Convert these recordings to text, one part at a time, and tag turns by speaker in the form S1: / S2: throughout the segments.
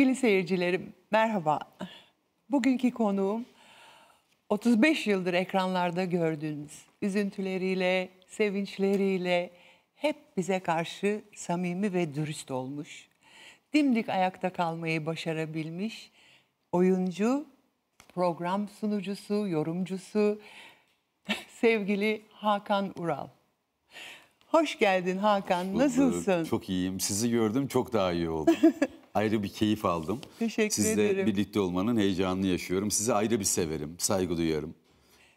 S1: Sevgili seyircilerim, merhaba. Bugünkü konuğum 35 yıldır ekranlarda gördüğünüz üzüntüleriyle, sevinçleriyle hep bize karşı samimi ve dürüst olmuş. Dimdik ayakta kalmayı başarabilmiş oyuncu, program sunucusu, yorumcusu sevgili Hakan Ural. Hoş geldin Hakan. Nasılsın?
S2: Çok iyiyim. Sizi gördüm çok daha iyi oldum. ayrı bir keyif aldım.
S1: Teşekkür Sizle ederim.
S2: birlikte olmanın heyecanını yaşıyorum. Sizi ayrı bir severim, saygı duyuyorum.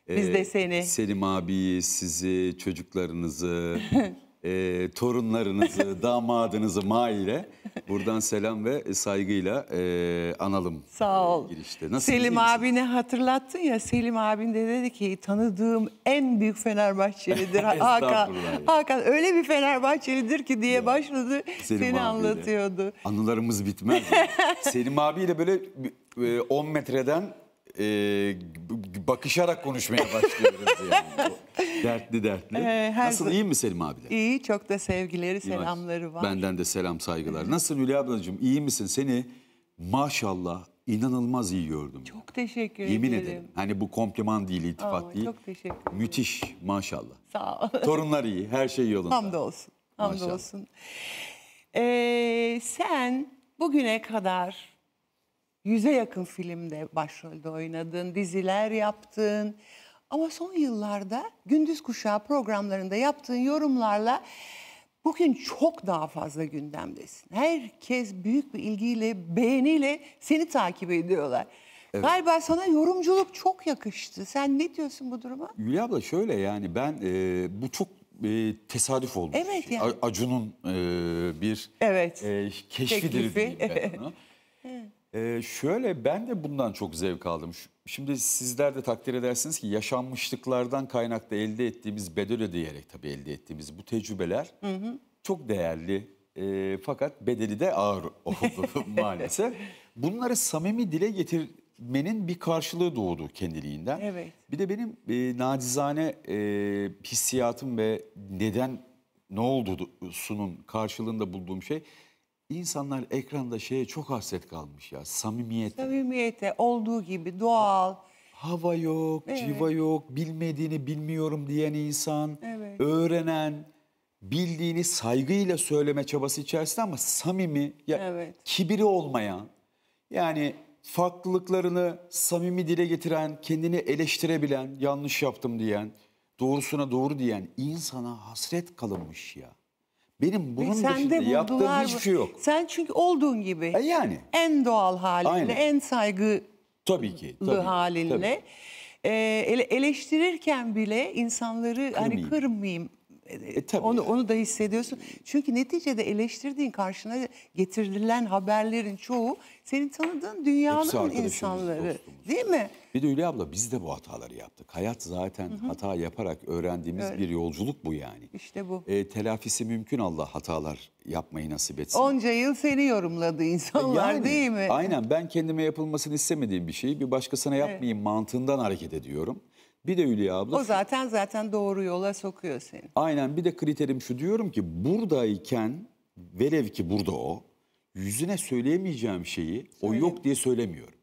S2: Biz de ee, seni. Selim abiyi, sizi, çocuklarınızı, e, torunlarınızı, damadınızı Mail'e buradan selam ve saygıyla e, analım. Sağ ol. Girişte. Nasıl Selim abini
S1: hatırlattın ya, Selim abin de dedi ki tanıdığım en büyük
S2: Fenerbahçelidir Hakan.
S1: Hakan öyle bir Fenerbahçelidir ki diye ya, başladı Selim seni anlatıyordu.
S2: Anılarımız bitmez. Selim abiyle böyle 10 e, metreden e, bakışarak konuşmaya başlıyoruz yani. dertli dertli. Ee, her Nasıl iyi mi Selim abiler?
S1: İyi çok da sevgileri selamları var.
S2: Benden de selam saygılar. Nasıl Hülya ablacığım iyi misin? Seni maşallah inanılmaz iyi gördüm. Çok
S1: teşekkür ederim. Yemin ederim.
S2: Hani bu kompliman değil, iltifat Aa, değil. Çok teşekkür ederim. Müthiş maşallah. Sağ ol. Torunlar iyi, her şey yolunda.
S1: Hamdolsun. Hamdolsun. Ee, sen bugüne kadar yüze yakın filmde başrolde oynadın, diziler yaptın. Ama son yıllarda gündüz kuşağı programlarında yaptığın yorumlarla bugün çok daha fazla gündemdesin. Herkes büyük bir ilgiyle, beğeniyle seni takip ediyorlar. Evet. Galiba sana yorumculuk çok yakıştı. Sen ne diyorsun bu duruma?
S2: Gülay abla şöyle yani ben e, bu çok e, tesadüf oldu. Evet şey. yani. Acun'un e, bir evet. E, keşfidir diyeyim ben onu. Ee, şöyle ben de bundan çok zevk aldım. Şimdi sizler de takdir edersiniz ki yaşanmışlıklardan kaynaklı elde ettiğimiz bedel ödeyerek tabii elde ettiğimiz bu tecrübeler hı hı. çok değerli. E, fakat bedeli de ağır oldu maalesef. Bunları samimi dile getirmenin bir karşılığı doğdu kendiliğinden. Evet. Bir de benim e, nacizane e, hissiyatım ve neden ne oldu sunun karşılığında bulduğum şey İnsanlar ekranda şeye çok hasret kalmış ya. Samimiyete.
S1: Samimiyete olduğu
S2: gibi doğal. Hava yok, evet. civa yok, bilmediğini bilmiyorum diyen insan, evet. öğrenen, bildiğini saygıyla söyleme çabası içerisinde ama samimi, ya evet. kibiri olmayan, yani farklılıklarını samimi dile getiren, kendini eleştirebilen, yanlış yaptım diyen, doğrusuna doğru diyen insana hasret kalınmış ya. Benim bunun Sen dışında de yaptığım hiçbir şey yok.
S1: Sen çünkü olduğun gibi. E yani. En doğal halinle, Aynen. en saygılı
S2: Tabii ki. Tabii, halinle. Tabii.
S1: Ee, eleştirirken bile insanları hani kırmayayım e, e, tabii onu, onu da hissediyorsun. Çünkü neticede eleştirdiğin karşına getirilen haberlerin çoğu senin tanıdığın dünyanın insanları. Dostumuz. Değil mi?
S2: Bir de Hülya abla biz de bu hataları yaptık. Hayat zaten Hı -hı. hata yaparak öğrendiğimiz Öyle. bir yolculuk bu yani. İşte bu. E, telafisi mümkün Allah hatalar yapmayı nasip etsin.
S1: Onca yıl seni yorumladı insanlar e, yani, değil mi? Aynen
S2: ben kendime yapılmasını istemediğim bir şeyi bir başkasına yapmayayım evet. mantığından hareket ediyorum. Bir de Hülya abla. O
S1: zaten zaten doğru yola sokuyor seni.
S2: Aynen bir de kriterim şu diyorum ki buradayken velev ki burada o yüzüne söyleyemeyeceğim şeyi Söyle. o yok diye söylemiyorum.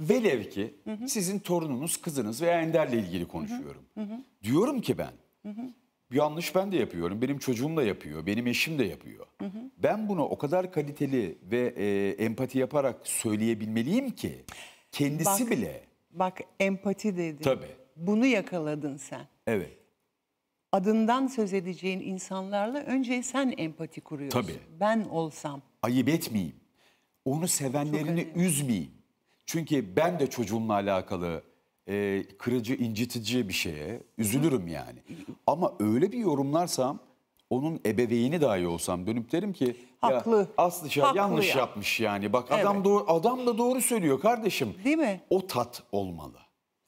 S2: Velev ki hı hı. sizin torununuz, kızınız veya Ender'le ilgili konuşuyorum. Hı hı. Diyorum ki ben hı hı. yanlış ben de yapıyorum, benim çocuğum da yapıyor, benim eşim de yapıyor. Hı hı. Ben bunu o kadar kaliteli ve e, empati yaparak söyleyebilmeliyim ki kendisi bak, bile.
S1: Bak empati dedi. Tabii bunu yakaladın sen. Evet. Adından söz edeceğin insanlarla önce sen empati kuruyorsun. Tabii. Ben olsam.
S2: Ayıp etmeyeyim. Onu sevenlerini üzmeyeyim. Çünkü ben de çocuğumla alakalı e, kırıcı, incitici bir şeye üzülürüm yani. Ama öyle bir yorumlarsam onun ebeveyni dahi olsam dönüp derim ki haklı. Ya, Aslı Şah haklı yanlış ya. yapmış yani. Bak evet. adam doğru adam da doğru söylüyor kardeşim. Değil mi? O tat olmalı.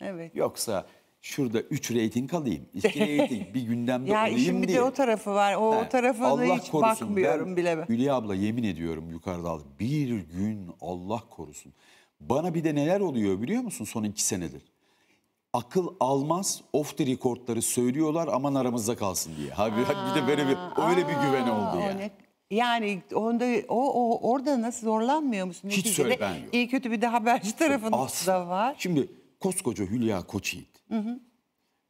S2: Evet. Yoksa şurada 3 reyting alayım. 2 reyting bir gündemde ya olayım diye. Ya işin de o
S1: tarafı var. O, He, o tarafına Allah hiç korusun. bakmıyorum bile.
S2: Hülya abla yemin ediyorum yukarıda Bir gün Allah korusun. Bana bir de neler oluyor biliyor musun son 2 senedir? akıl almaz off the record'ları söylüyorlar aman aramızda kalsın diye. Abi bir de böyle bir öyle aa, bir güven oldu ya. Yani.
S1: yani onda o, o orada nasıl zorlanmıyor musun? Hiç söylen yok.
S2: İyi kötü bir de haberci tarafında da var. Şimdi koskoca Hülya Koçyiğit Hı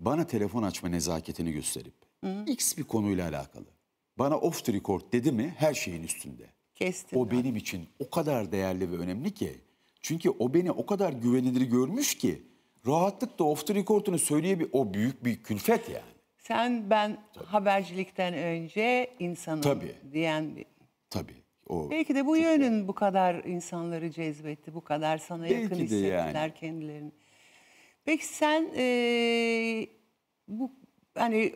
S2: Bana telefon açma nezaketini gösterip hı. X bir konuyla alakalı bana off the record dedi mi her şeyin üstünde. Kestin. O benim için o kadar değerli ve önemli ki. Çünkü o beni o kadar güvenilir görmüş ki rahatlıkla off the record'unu söyleye o büyük bir külfet yani.
S1: Sen ben Tabii. habercilikten önce insanım Tabii. diyen bir...
S3: Tabii. O
S1: Belki de bu yönün bu kadar insanları cezbetti, bu kadar sana Belki yakın hissettiler yani. kendilerini. Peki sen e, bu hani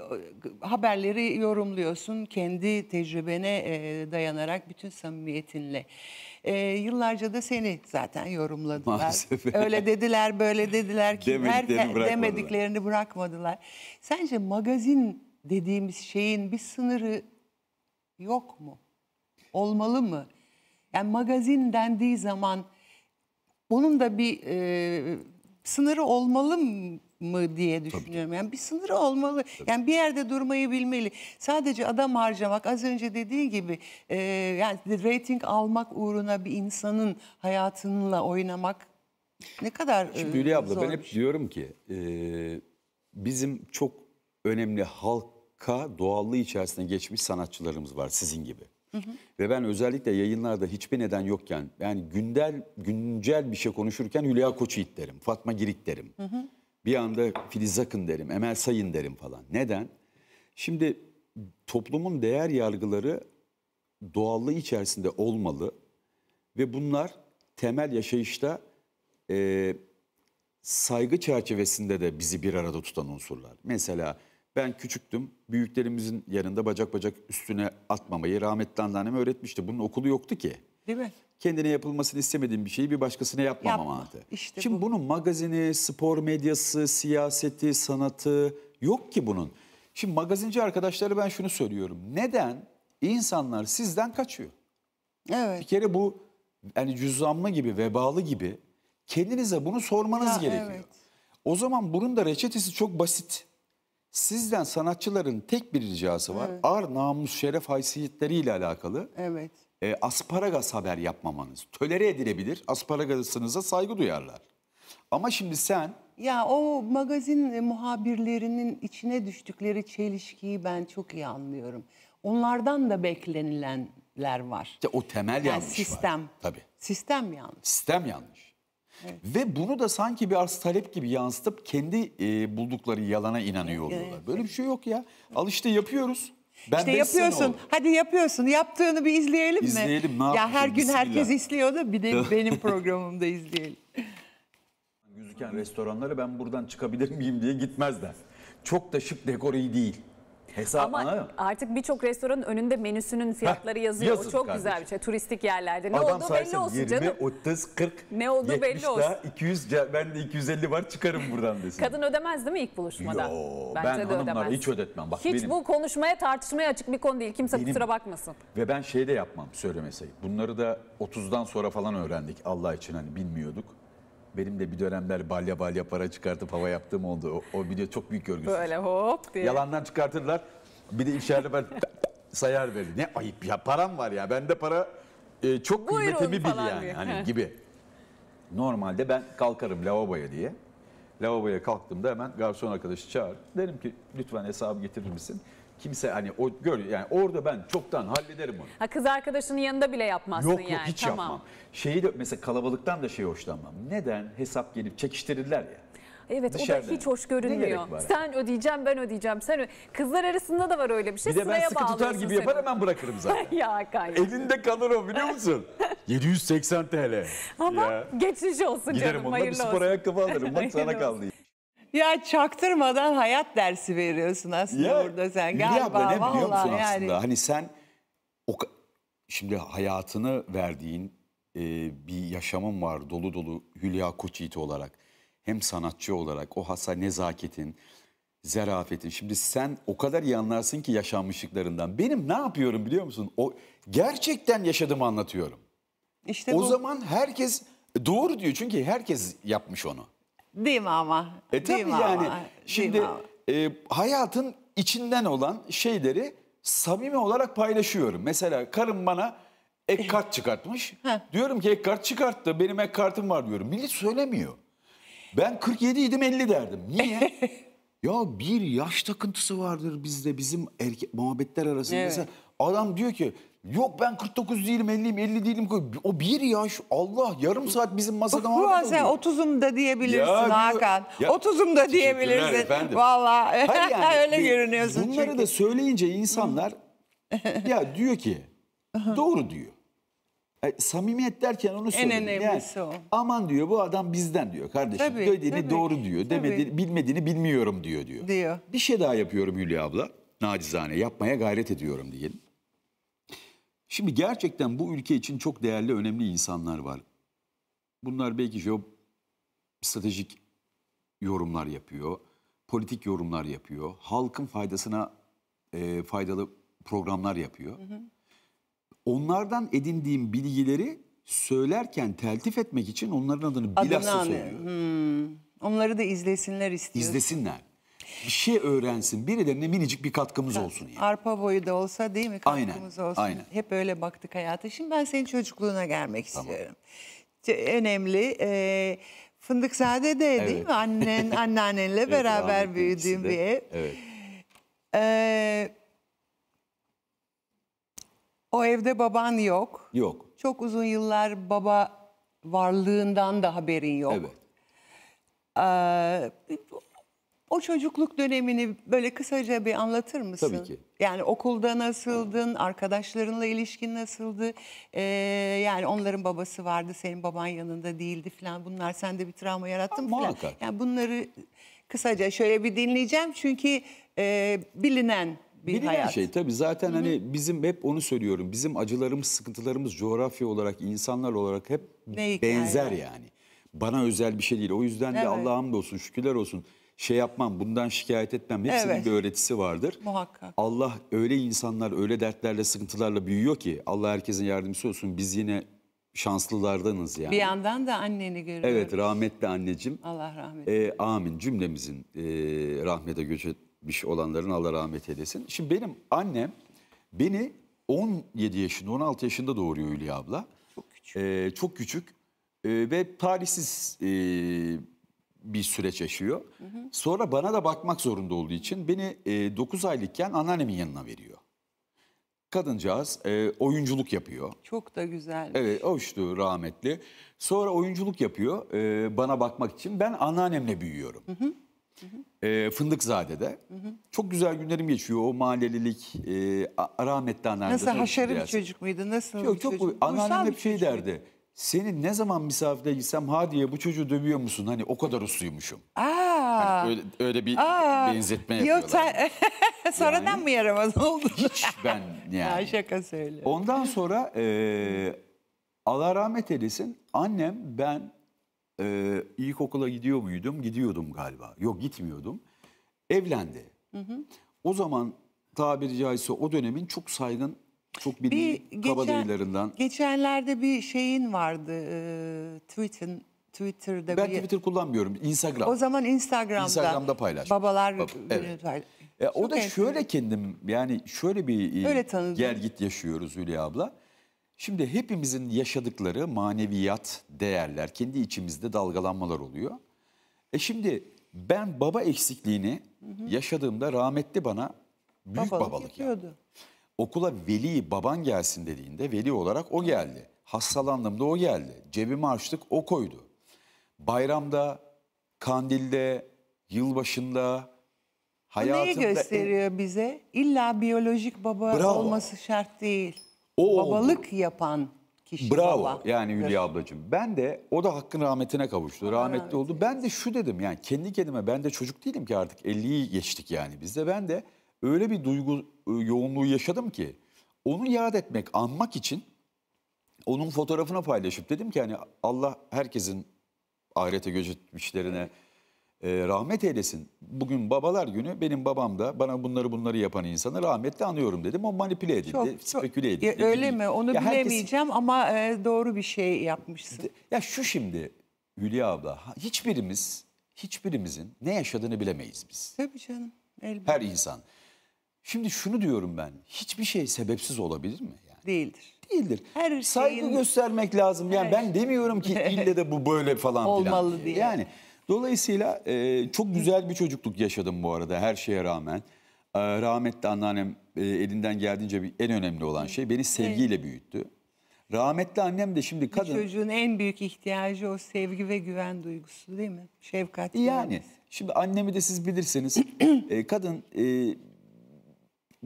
S1: haberleri yorumluyorsun kendi tecrübene e, dayanarak bütün samimiyetinle. E, yıllarca da seni zaten yorumladılar. Maalesef. Öyle dediler, böyle dediler ki demediklerini, her, demediklerini bırakmadılar. Sence magazin dediğimiz şeyin bir sınırı yok mu? Olmalı mı? Yani magazin dendiği zaman onun da bir e, sınırı olmalı mı diye düşünüyorum. Yani bir sınırı olmalı. Tabii. Yani bir yerde durmayı bilmeli. Sadece adam harcamak az önce dediğin gibi e, yani rating almak uğruna bir insanın hayatınınla oynamak ne kadar
S3: Şimdi e, Hülya abla zormuş. ben hep
S2: şey. diyorum ki e, bizim çok önemli halka doğallığı içerisinde geçmiş sanatçılarımız var sizin gibi. Ve ben özellikle yayınlarda hiçbir neden yokken yani gündel güncel bir şey konuşurken Hülya Koçyiğit derim, Fatma Girik derim. Hı hı. Bir anda Filiz Akın derim, Emel Sayın derim falan. Neden? Şimdi toplumun değer yargıları doğallığı içerisinde olmalı ve bunlar temel yaşayışta e, saygı çerçevesinde de bizi bir arada tutan unsurlar. Mesela ben küçüktüm. Büyüklerimizin yanında bacak bacak üstüne atmamayı rahmetli anneannem öğretmişti. Bunun okulu yoktu ki. Değil mi? Kendine yapılmasını istemediğim bir şeyi bir başkasına yapmamamandı. Yapma. İşte Şimdi bu. bunun magazini, spor medyası, siyaseti, sanatı yok ki bunun. Şimdi magazinci arkadaşları ben şunu söylüyorum. Neden insanlar sizden kaçıyor? Evet. Bir kere bu yani cüzdanma gibi, vebalı gibi kendinize bunu sormanız ha, gerekiyor. Evet. O zaman bunun da reçetesi çok basit. Sizden sanatçıların tek bir ricası var. Evet. Ar, namus, şeref haysiyetleriyle alakalı. Evet. E, asparagas haber yapmamanız. Tölere edilebilir. Asparagasınıza saygı duyarlar. Ama şimdi sen...
S1: Ya o magazin e, muhabirlerinin içine düştükleri çelişkiyi ben çok iyi anlıyorum. Onlardan da beklenilenler var.
S2: İşte o temel yani yanlış sistem. var. Sistem. Tabii.
S1: Sistem yanlış.
S2: Sistem yanlış. Evet. Ve bunu da sanki bir arz talep gibi yansıtıp kendi e, buldukları yalana inanıyor oluyorlar. Evet. Böyle bir şey yok ya. Al işte yapıyoruz. Ben işte yapıyorsun.
S1: Hadi yapıyorsun. Yaptığını bir izleyelim, izleyelim mi? İzleyelim. Ne ya her gün herkes izliyor da bir de benim
S2: programımda izleyelim. Gözüken restoranları ben buradan çıkabilir miyim diye gitmezler. Çok da şık dekor iyi değil. Hesap, Ama anladın artık birçok restoranın önünde menüsünün fiyatları Heh, yazıyor. O çok kardeşim. güzel bir şey. Turistik yerlerde. Ne Adam olduğu belli olsun 20, canım. 30, 40, ne olduğu 70 belli olsun. 200, ben de 250 var çıkarım buradan desin. Kadın ödemez değil mi ilk buluşmada? Yo, ben de hanımlara ödemez. hiç ödetmem. Bak, hiç benim, bu konuşmaya tartışmaya açık bir konu değil. Kimse benim, kusura bakmasın. Ve ben şey de yapmam söylemeseyi. Bunları da 30'dan sonra falan öğrendik Allah için hani bilmiyorduk. Benim de bir dönemler balya balya para çıkartıp hava yaptığım oldu. O, o video çok büyük görgüsüz. Böyle hop diye. Yalandan çıkartırlar. Bir de içeride ben sayar verdi. Ne ayıp ya param var ya. Bende para e, çok Buyurun kıymetimi bil yani. Diye. Hani gibi. Normalde ben kalkarım lavaboya diye. Lavaboya kalktığımda hemen garson arkadaşı çağır. Derim ki lütfen hesabı getirir misin? Kimse hani o gör yani orada ben çoktan hallederim onu. Ha kız arkadaşının yanında bile yapmazsın Yok yani. yok hiç tamam. yapmam. Şeyi de mesela kalabalıktan da şey hoşlanmam. Neden hesap gelip çekiştirirler ya. Evet o da hiç hoş görünmüyor. gerek var? Sen ödeyeceğim ben ödeyeceğim. Sen Kızlar arasında da var öyle bir şey. Bir de ben sıkı tutar gibi yapar hemen bırakırım zaten. ya Hakan Elinde kalır o biliyor musun? 780 TL. Ama Ya. geçici olsun Giderim canım onunla bir hayırlı spor olsun. ayakkabı alırım. Bak sana kaldı.
S1: Ya çaktırmadan hayat dersi veriyorsun aslında ya, burada sen. Galiba ya ne biliyor musun yani... aslında?
S2: Hani sen o, şimdi hayatını verdiğin e, bir yaşamın var dolu dolu Hülya Koçyiğit olarak. Hem sanatçı olarak o hasa nezaketin, zerafetin. Şimdi sen o kadar iyi anlarsın ki yaşanmışlıklarından. Benim ne yapıyorum biliyor musun? O gerçekten yaşadığımı anlatıyorum. İşte o bu. zaman herkes e, doğru diyor çünkü herkes yapmış onu.
S1: Değil mi ama? E tabii Değil yani. Ama.
S2: Şimdi e, hayatın içinden olan şeyleri samimi olarak paylaşıyorum. Mesela karım bana ek kart çıkartmış. diyorum ki ek kart çıkarttı. Benim ek kartım var diyorum. Millet söylemiyor. Ben 47 idim 50 derdim. Niye? ya bir yaş takıntısı vardır bizde bizim erkek muhabbetler arasında. Evet. Mesela adam diyor ki Yok ben 49 değilim 50'yim 50 değilim. O bir yaş Allah yarım saat bizim masada muhabbet oluyor. Sen 30'um da diyebilirsin ya, Hakan. Ya, 30'umda diyebilirsin. Valla yani, öyle görünüyorsun Bunları çünkü. da söyleyince insanlar ya diyor ki doğru diyor. Yani, e, samimiyet derken onu söylüyor. En önemlisi yani, o. Aman diyor bu adam bizden diyor kardeşim. Tabii, Dediğini tabii, doğru diyor. Demediğini, bilmediğini bilmiyorum diyor diyor. Diyor. Bir şey daha yapıyorum Hülya abla. Nacizane yapmaya gayret ediyorum diyelim. Şimdi gerçekten bu ülke için çok değerli, önemli insanlar var. Bunlar belki job stratejik yorumlar yapıyor, politik yorumlar yapıyor, halkın faydasına e, faydalı programlar yapıyor. Onlardan edindiğim bilgileri söylerken teltif etmek için onların adını bilhassa söylüyor.
S1: Hmm. Onları da izlesinler istiyor.
S2: İzlesinler bir şey öğrensin. Birilerine minicik bir katkımız olsun. Yani.
S1: Arpa boyu da olsa değil mi? Katkımız aynen, olsun. Aynen. Hep öyle baktık hayata. Şimdi ben senin çocukluğuna gelmek tamam. istiyorum. Önemli. Ee, Fındıkzade de evet. değil mi? Annen, anneannenle evet, beraber büyüdüğüm bir ev. Evet. Ee, o evde baban yok. Yok. Çok uzun yıllar baba varlığından da haberin yok. Evet. Ee, o çocukluk dönemini böyle kısaca bir anlatır mısın? Tabii ki. Yani okulda nasıldın, arkadaşlarınla ilişkin nasıldı? Ee, yani onların babası vardı, senin baban yanında değildi falan. Bunlar sende bir travma yarattı mı? Muhakkak. Yani bunları kısaca şöyle bir dinleyeceğim. Çünkü e, bilinen bir Bilinen hayat. şey
S2: tabii zaten Hı-hı. hani bizim hep onu söylüyorum. Bizim acılarımız, sıkıntılarımız coğrafya olarak, insanlar olarak hep ne benzer yani. yani. Bana özel bir şey değil. O yüzden evet. de Allah'ım da şükürler olsun şey yapmam, bundan şikayet etmem. Hepsinin evet. bir öğretisi vardır. Muhakkak. Allah öyle insanlar öyle dertlerle, sıkıntılarla büyüyor ki Allah herkesin yardımcısı olsun. Biz yine şanslılardanız yani. Bir
S1: yandan da anneni görüyoruz. Evet
S2: rahmetli anneciğim.
S1: Allah rahmet ee,
S2: eylesin. Ee, amin cümlemizin e, rahmete göç etmiş olanların Allah rahmet eylesin. Şimdi benim annem beni 17 yaşında 16 yaşında doğuruyor Hülya abla. Çok küçük. Ee, çok küçük ee, ve talihsiz e, bir süreç yaşıyor. Hı hı. Sonra bana da bakmak zorunda olduğu için beni e, 9 aylıkken anneannemin yanına veriyor. Kadıncağız e, oyunculuk yapıyor. Çok da güzel. Evet, hoştu rahmetli. Sonra oyunculuk yapıyor e, bana bakmak için. Ben anneannemle büyüyorum. Hı hı. Hı hı. E, Fındıkzade'de. Hı hı. Çok güzel günlerim geçiyor. O mahallelilik e, rahmetli anneannemde. Nasıl haşarı bir çocuk
S1: muydu? Nasıl Yok, bir çok, çocuk? Çok anneannem hep şey
S2: derdi. Seni ne zaman misafire gitsem ha diye bu çocuğu dövüyor musun? Hani o kadar usluymuşum.
S1: Aa. Hani öyle,
S2: öyle bir Aa, benzetme yok, yapıyorlar.
S1: Yok sen sonradan yani, mı yaramaz oldun? Hiç
S2: ben yani. Ha,
S1: şaka söyle.
S2: Ondan sonra e, Allah rahmet eylesin annem ben e, ilkokula gidiyor muydum? Gidiyordum galiba. Yok gitmiyordum. Evlendi. Hı hı. O zaman tabiri caizse o dönemin çok saygın çok bildiği bir geçen,
S1: Geçenlerde bir şeyin vardı e, tweet'in Twitter'da ben bir... Twitter
S2: kullanmıyorum. Instagram. O
S1: zaman Instagram'da. Instagram'da paylaş. Babalar evet. paylaş.
S2: E, o da enteresan. şöyle kendim yani şöyle bir e, Öyle gel git yaşıyoruz Hülya abla. Şimdi hepimizin yaşadıkları maneviyat, değerler, kendi içimizde dalgalanmalar oluyor. E şimdi ben baba eksikliğini hı hı. yaşadığımda rahmetli bana büyük babalık, babalık yapıyordu. Yani okula veli baban gelsin dediğinde veli olarak o geldi. Hastalandığımda o geldi. Cebime açtık o koydu. Bayramda, kandilde, yılbaşında hayatımda... Bu neyi gösteriyor
S1: en... bize? İlla biyolojik baba Bravo. olması şart değil. O Babalık oldu. yapan
S2: kişi Bravo baba. yani Hülya ablacığım. Ben de o da hakkın rahmetine kavuştu. Rahmetli, rahmetli oldu. Ben de şu dedim yani kendi kendime ben de çocuk değilim ki artık 50'yi geçtik yani biz de ben de öyle bir duygu e, yoğunluğu yaşadım ki onu yad etmek, anmak için onun fotoğrafını paylaşıp dedim ki hani Allah herkesin ahirete göç e, rahmet eylesin. Bugün babalar günü benim babam da bana bunları bunları yapan insanı rahmetle anıyorum dedim. O manipüle edildi, çok, speküle edildi. Ya, öyle mi? Onu ya bilemeyeceğim
S1: herkes... ama e, doğru bir şey yapmışsın.
S2: Ya şu şimdi Hülya abla hiçbirimiz hiçbirimizin ne yaşadığını bilemeyiz biz. Tabii canım. Elbette. Her insan. Şimdi şunu diyorum ben. Hiçbir şey sebepsiz olabilir mi? Yani? Değildir. Değildir. Her şeyin... Saygı göstermek lazım. Yani ben şey. demiyorum ki ille de bu böyle falan Olmalı filan. Olmalı diye. Yani dolayısıyla e, çok güzel bir çocukluk yaşadım bu arada her şeye rağmen. E, rahmetli anneannem e, elinden geldiğince bir, en önemli olan şey beni sevgiyle büyüttü. Rahmetli annem de şimdi kadın. Bir
S1: çocuğun en büyük ihtiyacı o sevgi ve güven duygusu değil mi?
S2: Şefkat. Yani. Vermesi. Şimdi annemi de siz bilirsiniz. e, kadın e,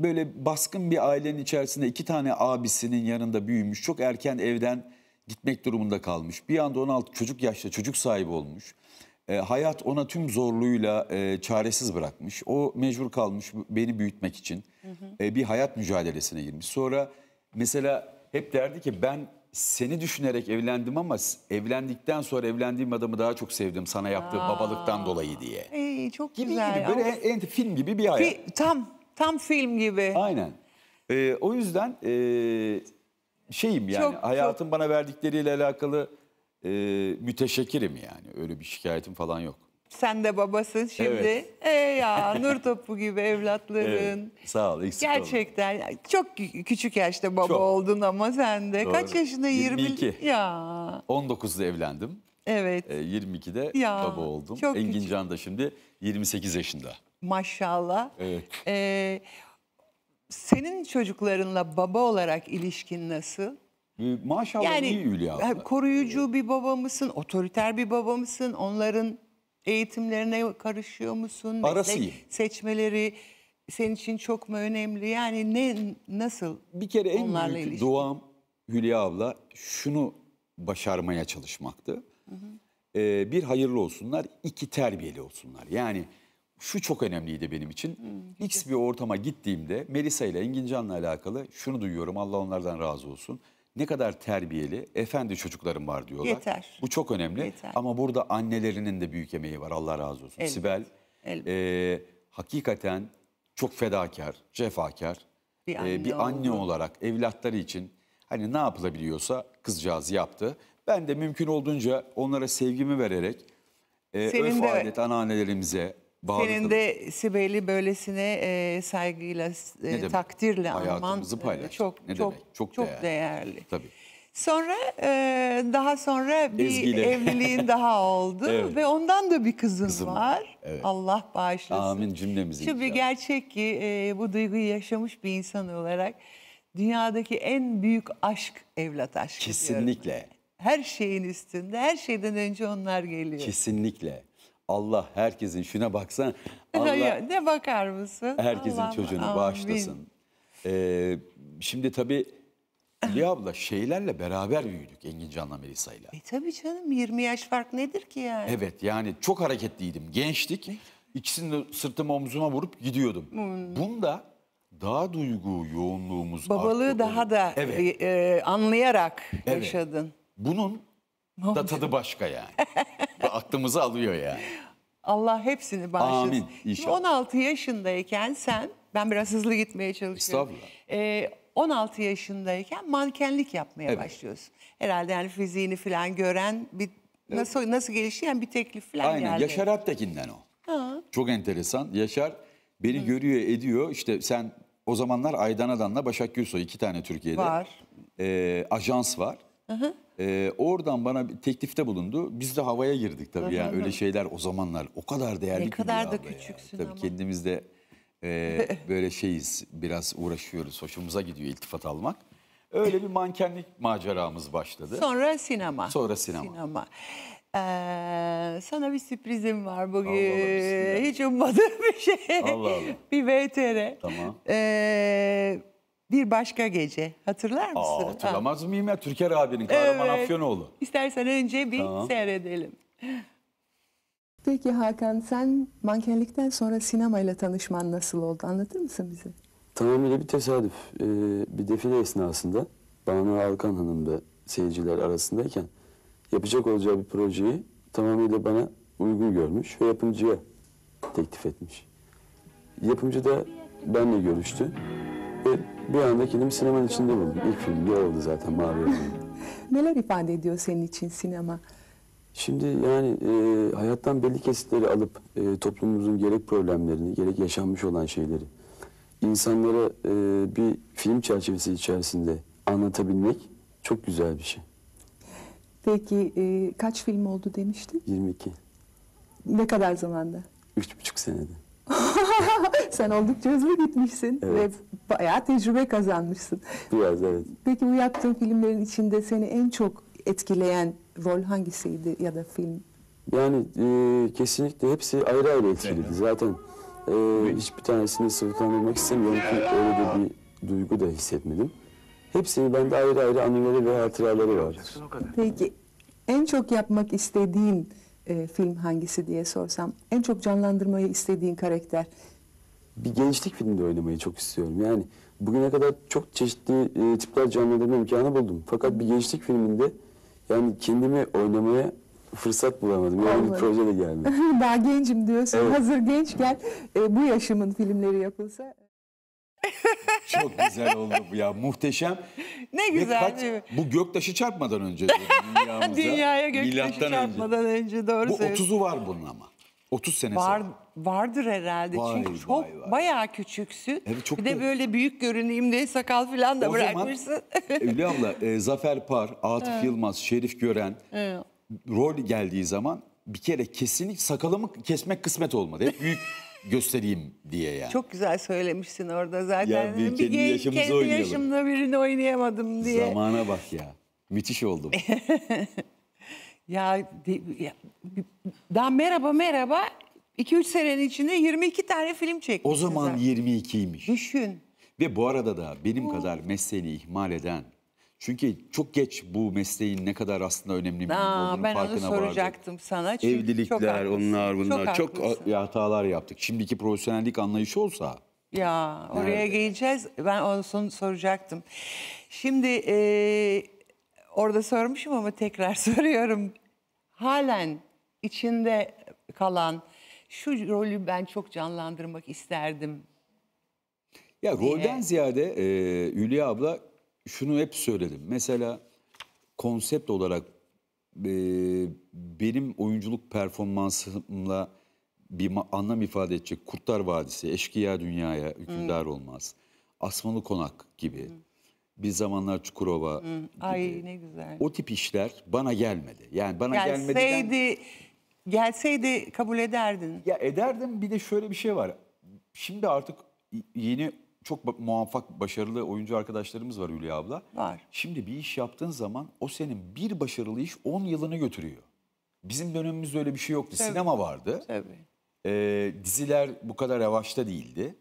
S2: böyle baskın bir ailenin içerisinde iki tane abisinin yanında büyümüş. Çok erken evden gitmek durumunda kalmış. Bir anda 16 çocuk yaşta çocuk sahibi olmuş. E, hayat ona tüm zorluğuyla e, çaresiz bırakmış. O mecbur kalmış beni büyütmek için. Hı hı. E, bir hayat mücadelesine girmiş. Sonra mesela hep derdi ki ben seni düşünerek evlendim ama evlendikten sonra evlendiğim adamı daha çok sevdim sana yaptığı Aa. babalıktan dolayı diye.
S1: İyi, çok gibi güzel. Gibi böyle en,
S2: en, film gibi bir hayat. Bir, tam Tam film gibi. Aynen. Ee, o yüzden e, şeyim yani Çok- hayatın bana verdikleriyle alakalı e, müteşekkirim yani. Öyle bir şikayetim falan yok.
S1: Sen de babasın şimdi. Evet. Ee ya nur topu gibi evlatların.
S2: Sağ ol. Eksik olma.
S1: Gerçekten çok küçük yaşta baba Çok. oldun ama sen de Doğru. kaç yaşında 20 22. ya
S2: 19'da evlendim. evet E, 22'de Ya, baba oldum. çok Engin küçük. Can da şimdi 28 yaşında
S1: maşallah. Evet. Ee, senin çocuklarınla baba olarak ilişkin nasıl? Ee, maşallah yani, iyi Hülya e, Koruyucu bir baba mısın? Otoriter bir baba mısın? Onların eğitimlerine karışıyor musun? Arası iyi. Seçmeleri senin için çok mu önemli? Yani ne nasıl? Bir kere en büyük ilişkin?
S2: duam Hülya abla şunu başarmaya çalışmaktı. Hı hı. Ee, bir hayırlı olsunlar, iki terbiyeli olsunlar. Yani şu çok önemliydi benim için. Hmm. X bir ortama gittiğimde Melisa ile Engincan'la alakalı şunu duyuyorum. Allah onlardan razı olsun. Ne kadar terbiyeli, efendi çocuklarım var diyorlar. Yeter. Bu çok önemli. Yeter. Ama burada annelerinin de büyük emeği var. Allah razı olsun. Elbet. Sibel Elbet. E, hakikaten çok fedakar, cefakar. Bir anne, e, bir anne olarak evlatları için hani ne yapılabiliyorsa kızcağız yaptı. Ben de mümkün olduğunca onlara sevgimi vererek e, Senin adet anneannelerimize, Bağırdım. Senin
S1: de Sibel'i böylesine e, saygıyla, e, takdirle anman e, çok ne çok demek? çok, çok değerli. değerli. Tabii. Sonra e, daha sonra bir Ezgiyle. evliliğin daha oldu evet. ve ondan da bir kızın kızım. var. Evet. Allah bağışlasın.
S2: Amin cümlemizin. Şu bir gerçek
S1: ki e, bu duyguyu yaşamış bir insan olarak dünyadaki en büyük aşk evlat aşkı.
S2: Kesinlikle. Diyorum.
S1: Her şeyin üstünde, her şeyden önce onlar geliyor.
S2: Kesinlikle. Allah herkesin şuna baksan. Allah
S1: ne bakar mısın? Herkesin Allah çocuğunu amin. bağışlasın.
S2: Ee, şimdi tabii Liya abla şeylerle beraber büyüdük Engin Can'la Melisa'yla. E
S1: tabii canım 20 yaş fark nedir ki yani?
S2: Evet yani çok hareketliydim. Gençtik. İkisini de sırtıma omzuma vurup gidiyordum. Hmm. Bunda daha duygu yoğunluğumuz Babalığı arttı.
S1: daha da evet. e, e anlayarak
S2: evet. yaşadın. Bunun da tadı başka yani. Aklımızı alıyor ya.
S1: Allah hepsini bağışlasın. Amin inşallah. 16 yaşındayken sen, ben biraz hızlı gitmeye çalışıyorum. Estağfurullah. Ee, 16 yaşındayken mankenlik yapmaya evet. başlıyorsun. Herhalde yani fiziğini falan gören bir evet. nasıl nasıl gelişen bir teklif falan Aynen. geldi. Aynen Yaşar
S2: Alptekin'den o. Ha. Çok enteresan. Yaşar beni Hı. görüyor ediyor işte sen o zamanlar Aydan Adan'la Başak Gülsoy iki tane Türkiye'de. Var. E, ajans var. Ee, oradan bana bir teklifte bulundu. Biz de havaya girdik tabii hı hı. yani öyle şeyler o zamanlar o kadar değerli. Ne kadar da
S1: küçüksün ya. Tabii ama.
S2: kendimiz de e, böyle şeyiz biraz uğraşıyoruz hoşumuza gidiyor iltifat almak. Öyle bir mankenlik maceramız başladı. Sonra sinema. Sonra sinema.
S1: Sinema. Ee, sana bir sürprizim var bugün. Allah Allah, Hiç ummadığım bir şey. Allah Allah. bir VTR. Tamam. Ee, bir başka gece hatırlar mısın? Aa, hatırlamaz
S2: ha. Ah. mıyım ya Türker abinin Kahraman evet. Afyonoğlu.
S1: İstersen önce bir tamam. seyredelim. Peki Hakan sen mankenlikten sonra sinemayla tanışman nasıl oldu anlatır mısın bize?
S3: Tamamıyla bir tesadüf. Ee, bir defile esnasında Banu Alkan Hanım da seyirciler arasındayken yapacak olacağı bir projeyi tamamıyla bana uygun görmüş ve yapımcıya teklif etmiş. Yapımcı da benle görüştü ve bir anda kendimi sinemanın içinde buldum. İlk film ne oldu zaten Mavi
S1: Neler ifade ediyor senin için sinema?
S3: Şimdi yani e, hayattan belli kesitleri alıp e, toplumumuzun gerek problemlerini, gerek yaşanmış olan şeyleri insanlara e, bir film çerçevesi içerisinde anlatabilmek çok güzel bir şey.
S1: Peki e, kaç film oldu demiştin? 22. Ne kadar zamanda?
S3: Üç buçuk senede.
S1: Sen oldukça hızlı gitmişsin evet. ve bayağı tecrübe kazanmışsın. Biraz evet. Peki bu yaptığın filmlerin içinde seni en çok etkileyen rol hangisiydi ya da film?
S3: Yani e, kesinlikle hepsi ayrı ayrı etkiledi. Zaten e, hiçbir tanesini sınıflandırmak istemiyorum ki öyle de bir duygu da hissetmedim. Hepsinin bende ayrı ayrı anıları ve hatıraları var.
S1: Peki en çok yapmak istediğin e, film hangisi diye sorsam en çok canlandırmayı istediğin karakter?
S3: Bir gençlik filminde oynamayı çok istiyorum. Yani bugüne kadar çok çeşitli e, tipler canlandırma imkanı buldum. Fakat bir gençlik filminde yani kendimi oynamaya fırsat bulamadım. Yani bir proje de gelmedi.
S1: Daha gencim diyorsun. Evet. Hazır gençken e, bu yaşımın filmleri yapılsa.
S2: Çok güzel oldu bu ya. Muhteşem. Ne güzel. Kaç, değil mi? bu göktaşı çarpmadan önce. Dünyaya göktaşı çarpmadan önce,
S1: önce doğru Bu 30'u var bunun
S2: ama. 30 sene var, sonra.
S1: Vardır herhalde. Vay, Çünkü vay, çok vay. bayağı küçüksün. Evet, çok bir da... de böyle büyük görüneyim diye sakal falan da o bırakmışsın.
S2: Zaman, e, Hülya abla, e, Zafer Par, Atif evet. Yılmaz, Şerif Gören evet. rol geldiği zaman bir kere kesinlik sakalımı kesmek kısmet olmadı. Hep büyük göstereyim diye yani. Çok
S1: güzel söylemişsin orada zaten. Ya hani bir, kendi, bir yaşımızı kendi oynayalım. yaşımda birini oynayamadım diye.
S2: Zamana bak ya. Müthiş oldum.
S1: ya, ya daha merhaba merhaba 2-3 senenin içinde 22 tane film çekmiş. O zaman
S2: 22'ymiş. Düşün. Ve bu arada da benim Oo. kadar mesleğini ihmal eden çünkü çok geç bu mesleğin ne kadar aslında önemli bir Aa, olduğunu ben farkına onu soracaktım
S1: vardı. sana. Çünkü
S2: Evlilikler, çok onlar bunlar çok, çok hatalar yaptık. Şimdiki profesyonellik anlayışı olsa.
S1: Ya oraya nerede? geleceğiz. Ben onu soracaktım. Şimdi e, orada sormuşum ama tekrar soruyorum. Halen içinde kalan şu rolü ben çok canlandırmak isterdim.
S2: Ya rolden ziyade e, Hülya abla şunu hep söyledim. Mesela konsept olarak e, benim oyunculuk performansımla bir anlam ifade edecek Kurtlar Vadisi, Eşkıya Dünya'ya hükümdar hmm. olmaz. Asmalı Konak gibi. Hmm. Bir zamanlar Çukurova. Hmm.
S1: Gibi. Ay ne güzel.
S2: O tip işler bana gelmedi. Yani bana Gelseydi, gelmediden...
S1: Gelseydi
S2: kabul ederdin. Ya ederdim bir de şöyle bir şey var. Şimdi artık yeni çok muvaffak, başarılı oyuncu arkadaşlarımız var Hülya abla. Var. Şimdi bir iş yaptığın zaman o senin bir başarılı iş 10 yılını götürüyor. Bizim dönemimizde öyle bir şey yoktu. Tabii. Sinema vardı. Tabii. Ee, diziler bu kadar yavaşta değildi.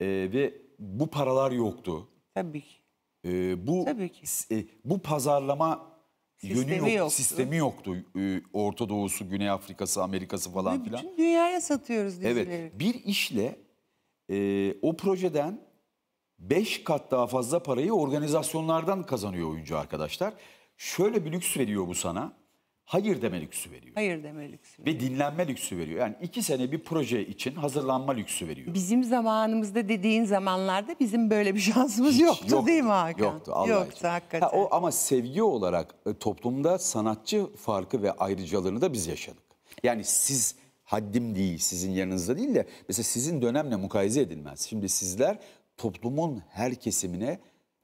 S2: Ee, ve bu paralar yoktu. Tabii ki. Ee, bu, Tabii ki. E, bu pazarlama sistemi yönü yok, yoktu. sistemi yoktu. Ee, Orta Doğu'su, Güney Afrika'sı, Amerika'sı falan filan. Bütün
S1: dünyaya satıyoruz dizileri. Evet,
S2: bir işle e, o projeden 5 kat daha fazla parayı organizasyonlardan kazanıyor oyuncu arkadaşlar. Şöyle bir lüks veriyor bu sana. Hayır deme lüksü veriyor.
S1: Hayır deme lüksü
S2: veriyor. Ve dinlenme lüksü veriyor. Yani iki sene bir proje için hazırlanma lüksü veriyor.
S1: Bizim zamanımızda dediğin zamanlarda bizim böyle bir şansımız Hiç yoktu, yoktu değil mi Hakan? Yoktu Allah Yoktu
S2: için. hakikaten. Ha, o, ama sevgi olarak e, toplumda sanatçı farkı ve ayrıcalığını da biz yaşadık. Yani siz haddim değil sizin yanınızda değil de mesela sizin dönemle mukayese edilmez. Şimdi sizler toplumun her kesimine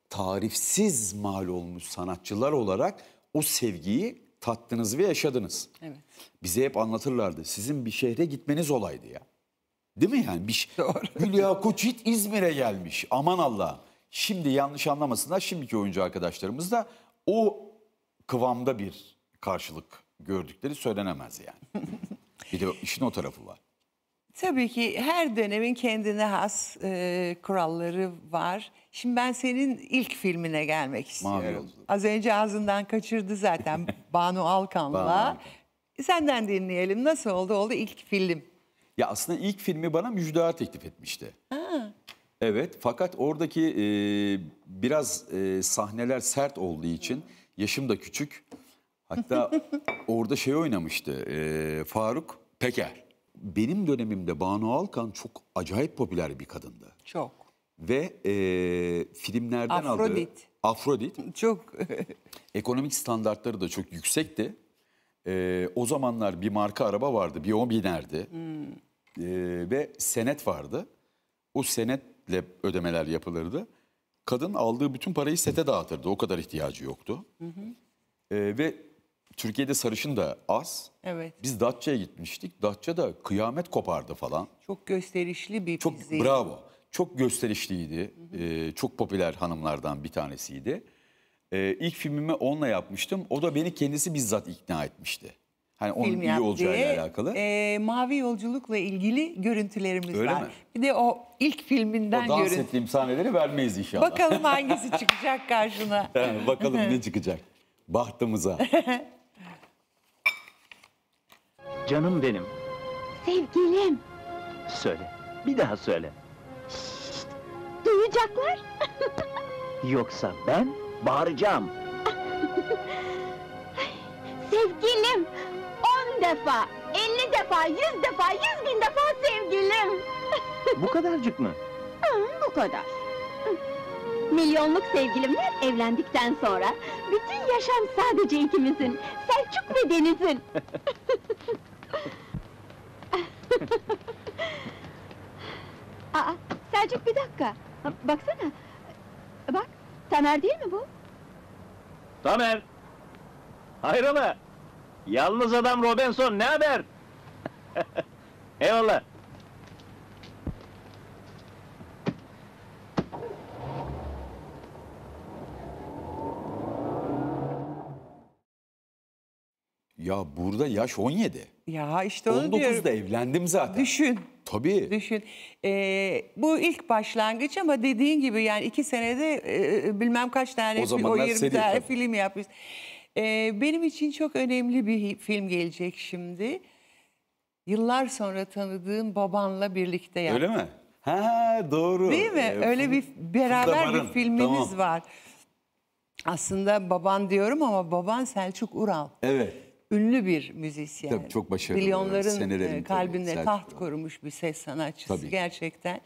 S2: tarifsiz mal olmuş sanatçılar olarak o sevgiyi tattınız ve yaşadınız. Evet. Bize hep anlatırlardı. Sizin bir şehre gitmeniz olaydı ya. Değil mi yani? Bir Doğru. Hülya Koçit İzmir'e gelmiş. Aman Allah. Şimdi yanlış anlamasınlar. Şimdiki oyuncu arkadaşlarımız da o kıvamda bir karşılık gördükleri söylenemez yani. bir de işin o tarafı var.
S1: Tabii ki her dönemin kendine has e, kuralları var. Şimdi ben senin ilk filmine gelmek istiyorum. Az önce ağzından kaçırdı zaten Banu Alkan'la. Senden dinleyelim. Nasıl oldu? Oldu ilk film.
S2: Ya aslında ilk filmi bana Müjdat teklif etmişti. Ha. Evet fakat oradaki e, biraz e, sahneler sert olduğu için yaşım da küçük. Hatta orada şey oynamıştı e, Faruk Peker benim dönemimde Banu Alkan çok acayip popüler bir kadındı. Çok. Ve e, filmlerden Afrodit. aldığı... Afrodit. Çok. ekonomik standartları da çok yüksekti. E, o zamanlar bir marka araba vardı, bir o binerdi. Hmm. E, ve senet vardı. O senetle ödemeler yapılırdı. Kadın aldığı bütün parayı sete dağıtırdı. O kadar ihtiyacı yoktu. Hı hı. E, ve Türkiye'de sarışın da az. Evet. Biz Datça'ya gitmiştik. Datça'da kıyamet kopardı falan.
S1: Çok gösterişli bir Çok fiziği. bravo.
S2: Çok gösterişliydi. Hı hı. Ee, çok popüler hanımlardan bir tanesiydi. Ee, ilk filmimi onunla yapmıştım. O da beni kendisi bizzat ikna etmişti. Hani onun Film iyi olacağıyla alakalı. E,
S1: mavi yolculukla ilgili görüntülerimiz Öyle var. Mi? Bir de o ilk filminden o dans görüntü.
S2: ettiğim sahneleri vermeyiz inşallah. Bakalım
S1: hangisi çıkacak karşına. Yani
S2: bakalım ne çıkacak. Bahtımıza. Canım benim,
S1: Sevgilim,
S3: söyle. Bir daha söyle.
S1: duyacaklar.
S3: Yoksa ben bağıracağım.
S1: Sevgilim, on defa, elli defa, yüz defa, yüz bin defa sevgilim.
S3: Bu kadarcık mı?
S1: Hı, bu kadar. Milyonluk sevgilimler evlendikten sonra bütün yaşam sadece ikimizin, Selçuk ve Deniz'in. Aa, Selçuk bir dakika! Ha, Baksana! Bak, Tamer değil mi bu?
S3: Tamer! Hayrola? Yalnız adam Robinson ne haber? Eyvallah!
S2: Ya burada yaş 17.
S1: Ya işte onu 19'da diyorum. evlendim zaten. Düşün. Tabii. Düşün. Ee, bu ilk başlangıç ama dediğin gibi yani iki senede e, bilmem kaç tane o, o 20 seri, tane tabii. film yapmış. Ee, benim için çok önemli bir film gelecek şimdi. Yıllar sonra tanıdığım babanla birlikte yaptım. Öyle mi?
S2: Ha doğru. Değil mi? Ee, Öyle bir beraber bir filmimiz tamam.
S1: var. Aslında baban diyorum ama baban Selçuk Ural. Evet ünlü bir müzisyen. Tabii
S2: çok başarılı. Milyonların e, kalbinde tabii, taht Selçuk.
S1: korumuş bir ses sanatçısı tabii. gerçekten.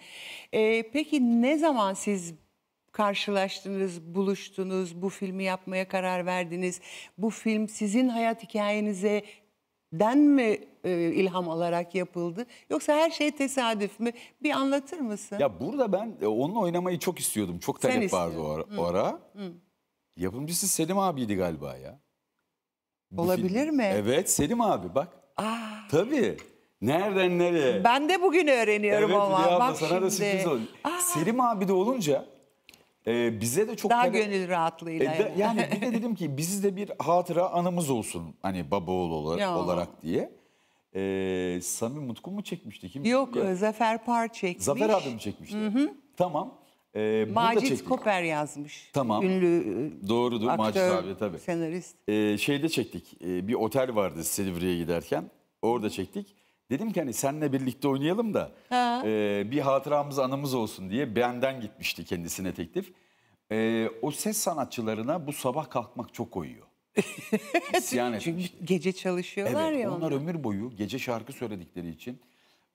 S1: Ee, peki ne zaman siz karşılaştınız, buluştunuz, bu filmi yapmaya karar verdiniz? Bu film sizin hayat hikayenize den mi e, ilham alarak yapıldı yoksa her şey tesadüf mü? Bir anlatır mısın? Ya
S2: burada ben e, onunla oynamayı çok istiyordum. Çok talep Sen vardı o ara. Hı. Hı. Yapımcısı Selim abiydi galiba ya. Olabilir mi? Evet Selim abi bak. Aa. Tabii. Nereden nereye?
S1: Ben de bugün öğreniyorum evet, ama. Evet bak sana şimdi. da sürpriz oldu.
S2: Aa. Selim abi de olunca e, bize de çok... Daha kere, gönül rahatlığıyla. E, de, yani bir de dedim ki biz de bir hatıra anımız olsun. Hani baba oğul olarak, olarak diye. E, Sami Mutkun mu çekmişti? Kim? Yok ya,
S1: Zafer Par çekmiş. Zafer abi mi çekmişti? Hı hı.
S2: Tamam. Ee, Macit
S1: Koper yazmış.
S2: Tamam. Ünlü e, Doğrudur, aktör, Macit abi tabii. senarist. Ee, şeyde çektik. Ee, bir otel vardı Silivri'ye giderken. Orada çektik. Dedim ki hani senle birlikte oynayalım da ha. e, bir hatıramız anımız olsun diye benden gitmişti kendisine teklif. E, o ses sanatçılarına bu sabah kalkmak çok koyuyor. İsyan Çünkü gece çalışıyorlar evet, ya. Onlar ömür boyu gece şarkı söyledikleri için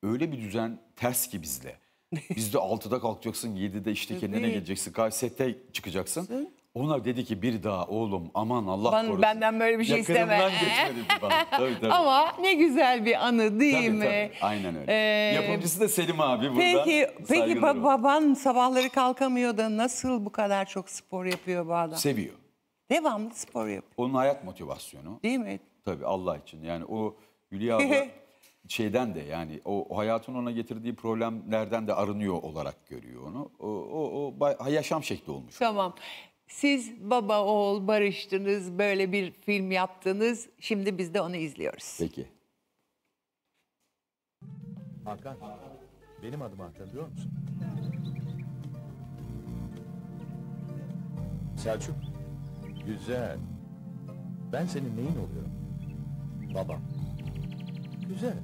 S2: öyle bir düzen ters ki bizle. Bizde de 6'da kalkacaksın, 7'de işte kendine Tabii. geleceksin, sette çıkacaksın. Ona dedi ki bir daha oğlum aman Allah ben, korusun. Benden böyle bir şey isteme. Yakınımdan geçme dedi bana. Tabii, tabii. Ama
S1: ne güzel bir anı değil tabii, mi? Tabii. Aynen
S2: öyle. Ee, Yapımcısı da Selim abi burada. Peki, peki ba
S1: baban sabahları kalkamıyor da nasıl bu kadar çok spor yapıyor bu adam? Seviyor.
S2: Devamlı spor yapıyor. Onun hayat motivasyonu. Değil mi? Tabii Allah için. Yani o Hülya abla şeyden de yani o, o hayatın ona getirdiği problemlerden de arınıyor olarak görüyor onu. O, o, o yaşam şekli olmuş.
S1: Tamam. Siz baba oğul barıştınız, böyle bir film yaptınız. Şimdi biz de onu
S2: izliyoruz. Peki.
S3: Hakan, benim adımı hatırlıyor musun? Selçuk, güzel. Ben senin neyin oluyorum? Baba Güzel.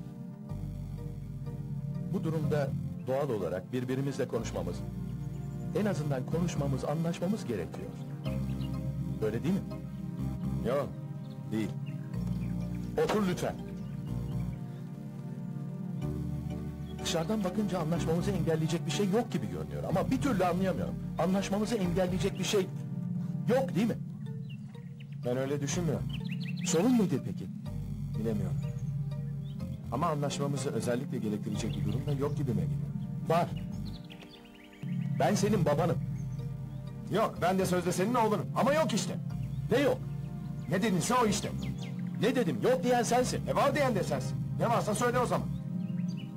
S3: Bu durumda doğal olarak birbirimizle konuşmamız, en azından konuşmamız, anlaşmamız gerekiyor. Öyle değil mi? Yok, değil. Otur lütfen. Dışarıdan bakınca anlaşmamızı engelleyecek bir şey yok gibi görünüyor ama bir türlü anlayamıyorum. Anlaşmamızı engelleyecek bir şey yok değil mi? Ben öyle düşünmüyorum. Sorun nedir peki? Bilemiyorum. Ama anlaşmamızı özellikle gerektirecek bir durum da yok gibime geliyor. Var. Ben senin babanım. Yok, ben de sözde senin oğlunum. Ama yok işte. Ne yok? Ne dedinse o işte. Ne dedim? Yok diyen sensin. E var diyen de sensin. Ne varsa söyle o zaman.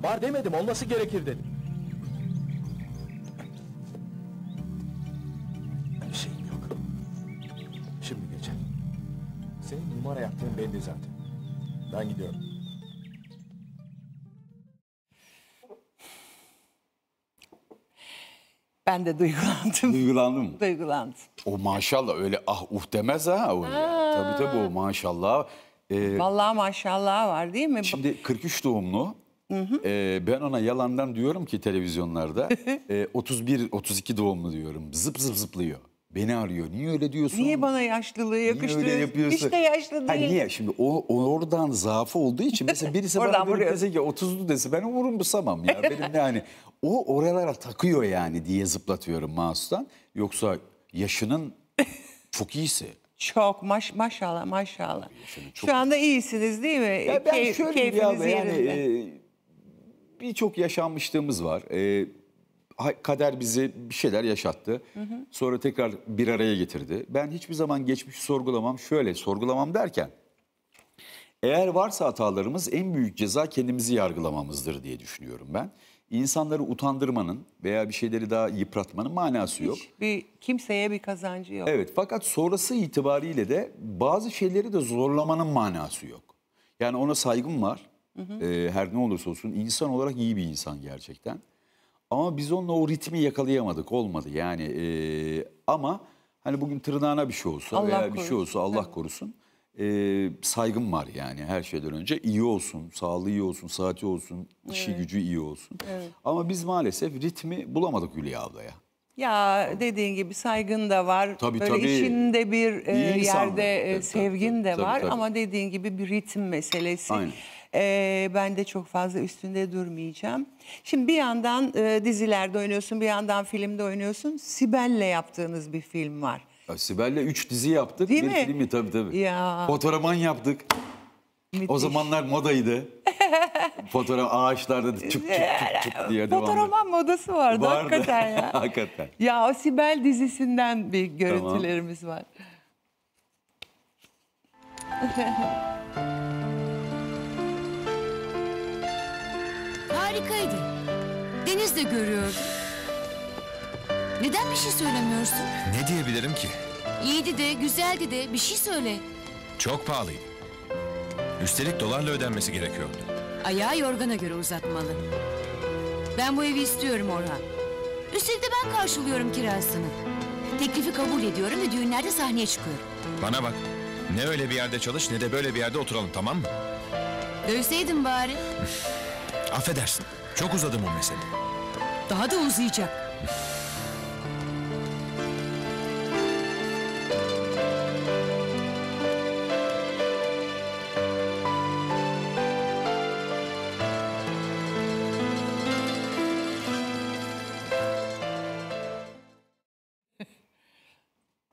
S3: Var demedim, olması gerekir dedim. Bir şeyim yok. Şimdi geçelim. Senin numara yaptığın belli zaten. Ben gidiyorum.
S2: Ben de duygulandım. Duygulandın mı? Duygulandım. O maşallah öyle ah uh demez ha. Öyle. Ha. Tabii tabii o maşallah. Ee, Vallahi maşallah var değil mi? Şimdi 43 doğumlu. Ee, ben ona yalandan diyorum ki televizyonlarda e, 31-32 doğumlu diyorum. Zıp zıp zıplıyor. Beni arıyor. Niye öyle diyorsun? Niye bana yaşlılığı yakıştırıyorsun? Niye öyle yapıyorsun? Hiç yaşlı değil. Ha, niye? Şimdi o, o oradan zaafı olduğu için mesela birisi bana dönüp dese ki 30'lu dese ben umurumsamam ya. Benim de yani o oralara takıyor yani diye zıplatıyorum Mahsus'tan. Yoksa yaşının çok iyisi. Çok maş, maşallah
S1: maşallah. Çok... Şu anda iyisiniz değil mi? Ya ben Key, şöyle keyfiniz yani, yerinde.
S2: E, Birçok yaşanmışlığımız var. E, kader bizi bir şeyler yaşattı. Hı hı. Sonra tekrar bir araya getirdi. Ben hiçbir zaman geçmişi sorgulamam. Şöyle sorgulamam derken eğer varsa hatalarımız en büyük ceza kendimizi yargılamamızdır diye düşünüyorum ben. İnsanları utandırmanın veya bir şeyleri daha yıpratmanın manası yok.
S1: bir kimseye bir kazancı yok.
S2: Evet fakat sonrası itibariyle de bazı şeyleri de zorlamanın manası yok. Yani ona saygım var. Hı hı. Ee, her ne olursa olsun insan olarak iyi bir insan gerçekten. Ama biz onun o ritmi yakalayamadık. Olmadı yani. E, ama hani bugün tırnağına bir şey olsa Allah veya korusun. bir şey olsa Allah korusun. E, saygım var yani her şeyden önce. iyi olsun, sağlığı iyi olsun, saati olsun, işi evet. gücü iyi olsun. Evet. Ama biz maalesef ritmi bulamadık Hülya ablaya.
S1: Ya dediğin gibi saygın da var. Tabii, Böyle tabii. içinde bir e, yerde tabii, sevgin tabii, de tabii, var tabii. ama dediğin gibi bir ritim meselesi. Aynen. E, ben de çok fazla üstünde durmayacağım. Şimdi bir yandan e, dizilerde oynuyorsun, bir yandan filmde oynuyorsun. Sibel'le yaptığınız bir film var.
S2: Ya Sibel'le üç dizi yaptık. Değil bir mi? filmi tabii tabii. Ya. Fotoğraman yaptık. Müthiş. O zamanlar modaydı. Fotoğraf ağaçlarda çık çık çık çık diye devamlı. Fotoğrafman
S1: modası vardı, vardı. hakikaten ya. hakikaten. Ya o Sibel dizisinden bir görüntülerimiz tamam. var. Harikaydı. Deniz de görüyordum.
S3: Neden bir şey söylemiyorsun? Ne diyebilirim ki? İyiydi de, güzeldi de bir şey söyle.
S2: Çok pahalıydı. Üstelik dolarla ödenmesi gerekiyordu.
S3: Ayağı yorgana göre uzatmalı. Ben bu evi istiyorum Orhan. Üstelik de ben karşılıyorum
S1: kirasını. Teklifi kabul ediyorum ve düğünlerde sahneye çıkıyorum.
S2: Bana bak. Ne öyle bir yerde çalış ne de böyle bir yerde oturalım tamam mı?
S1: Dövseydin bari.
S2: Affedersin. Çok uzadı bu mesele.
S3: Daha da uzayacak.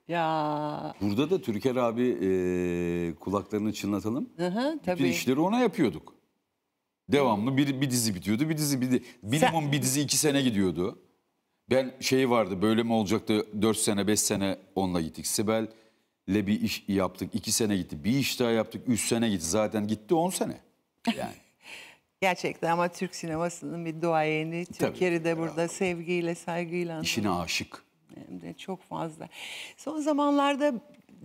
S1: Ya.
S2: Burada da Türker abi e, kulaklarını çınlatalım.
S1: Hı hı, tabii. Bütün işleri
S2: ona yapıyorduk. Devamlı bir, bir dizi bitiyordu, bir dizi bir, minimum Sen... bir dizi iki sene gidiyordu. Ben şey vardı böyle mi olacaktı dört sene beş sene onunla gittik. Sibel'le bir iş yaptık iki sene gitti. Bir iş daha yaptık üç sene gitti. Zaten gitti on sene yani.
S1: Gerçekten ama Türk sinemasının bir duayeni. Türkiye'yi de burada ya. sevgiyle, saygıyla. Anladım.
S2: İşine aşık.
S1: Hem de çok fazla. Son zamanlarda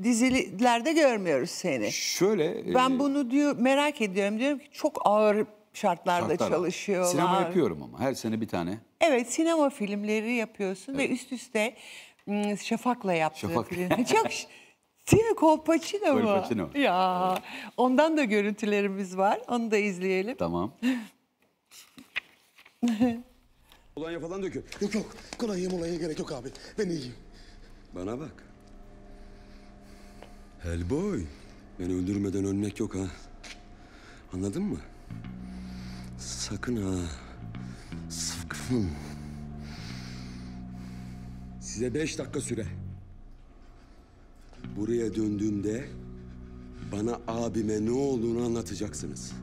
S1: dizilerde görmüyoruz
S2: seni. Şöyle. Ben e...
S1: bunu diyor merak ediyorum. Diyorum ki çok ağır şartlarda Şartlar. çalışıyorlar. Sinema yapıyorum
S2: ama her sene bir tane.
S1: Evet sinema filmleri yapıyorsun evet. ve üst üste ıı, Şafak'la yaptığı Şafak. filmi. E, çok Değil mi? Kolpaçino mu? Kolpaçino. Ya ondan da görüntülerimiz var. Onu da izleyelim.
S3: Tamam. Kolonya falan dökün. Yok yok. Kolonya molaya gerek yok abi. Ben iyiyim. Bana bak. Hellboy. Beni öldürmeden ölmek yok ha. Anladın mı? Sakın ha. Sakın. Size beş dakika süre. Buraya döndüğümde bana abime ne olduğunu anlatacaksınız.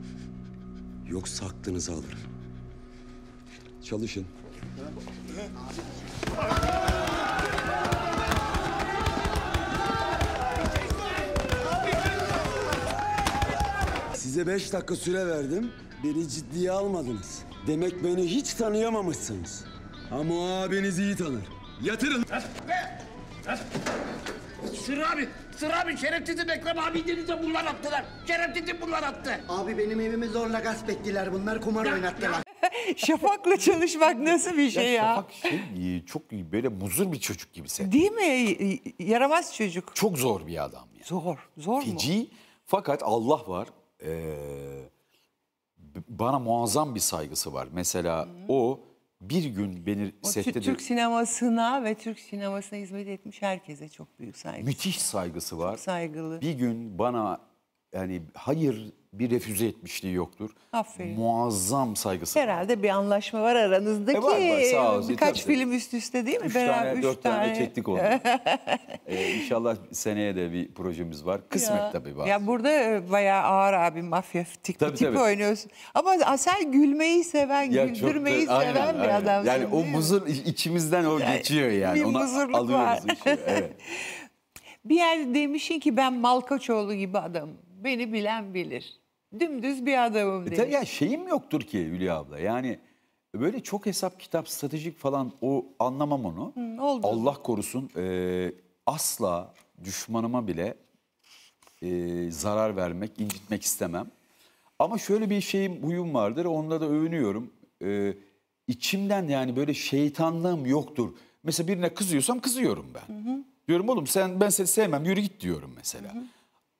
S3: Yoksa aklınızı alırım. Çalışın. Size beş dakika süre verdim. Beni ciddiye almadınız. Demek beni hiç tanıyamamışsınız. Ama abiniz iyi tanır. Yatırın. Sır abi, Sır abi Şerefsiz'i Ekrem abi denize bunlar attılar. Şerefsiz'i bunlar attı. Abi benim evimi zorla gasp ettiler. Bunlar kumar
S1: oynattılar.
S2: Şafak'la çalışmak nasıl bir şey ya? Şafak şey e, çok böyle muzur bir çocuk gibisi. Değil mi? Yaramaz çocuk. Çok zor bir adam ya. Zor. Zor mu? Feci. Fakat Allah var. Ee, bana muazzam bir saygısı var. Mesela Hı o bir gün beni o sette... Türk
S1: sinemasına ve Türk sinemasına hizmet etmiş herkese çok
S2: büyük saygısı. Müthiş saygısı var. Çok saygılı. Bir gün bana yani hayır bir refüze etmişliği yoktur. Aferin. Muazzam saygısı.
S1: Herhalde bir anlaşma var aranızdaki. e var, var, sağ olsun, birkaç tabii. film üst üste değil mi? Üç Beraber, tane, üç dört tane, tane çektik onu.
S2: ee, inşallah seneye de bir projemiz var. Kısmet ya. tabii var.
S1: Ya burada e, bayağı ağır abi mafya tip, tabii, tip tabii. oynuyorsun. Ama sen gülmeyi seven, ya güldürmeyi da, seven aynen. bir aynen. Yani o
S2: muzur içimizden o geçiyor yani. Bir Ona alıyoruz var. Işi. Evet.
S1: bir yerde demişsin ki ben Malkaçoğlu gibi adam. Beni bilen bilir dümdüz bir adamım e, demiş. ya
S2: şeyim yoktur ki Hülya abla. Yani böyle çok hesap kitap stratejik falan o anlamam onu. Hı, oldu. Allah korusun e, asla düşmanıma bile e, zarar vermek, incitmek istemem. Ama şöyle bir şeyim, huyum vardır. Onunla da övünüyorum. E, içimden yani böyle şeytanlığım yoktur. Mesela birine kızıyorsam kızıyorum ben. Hı hı. Diyorum oğlum sen ben seni sevmem yürü git diyorum mesela. Hı hı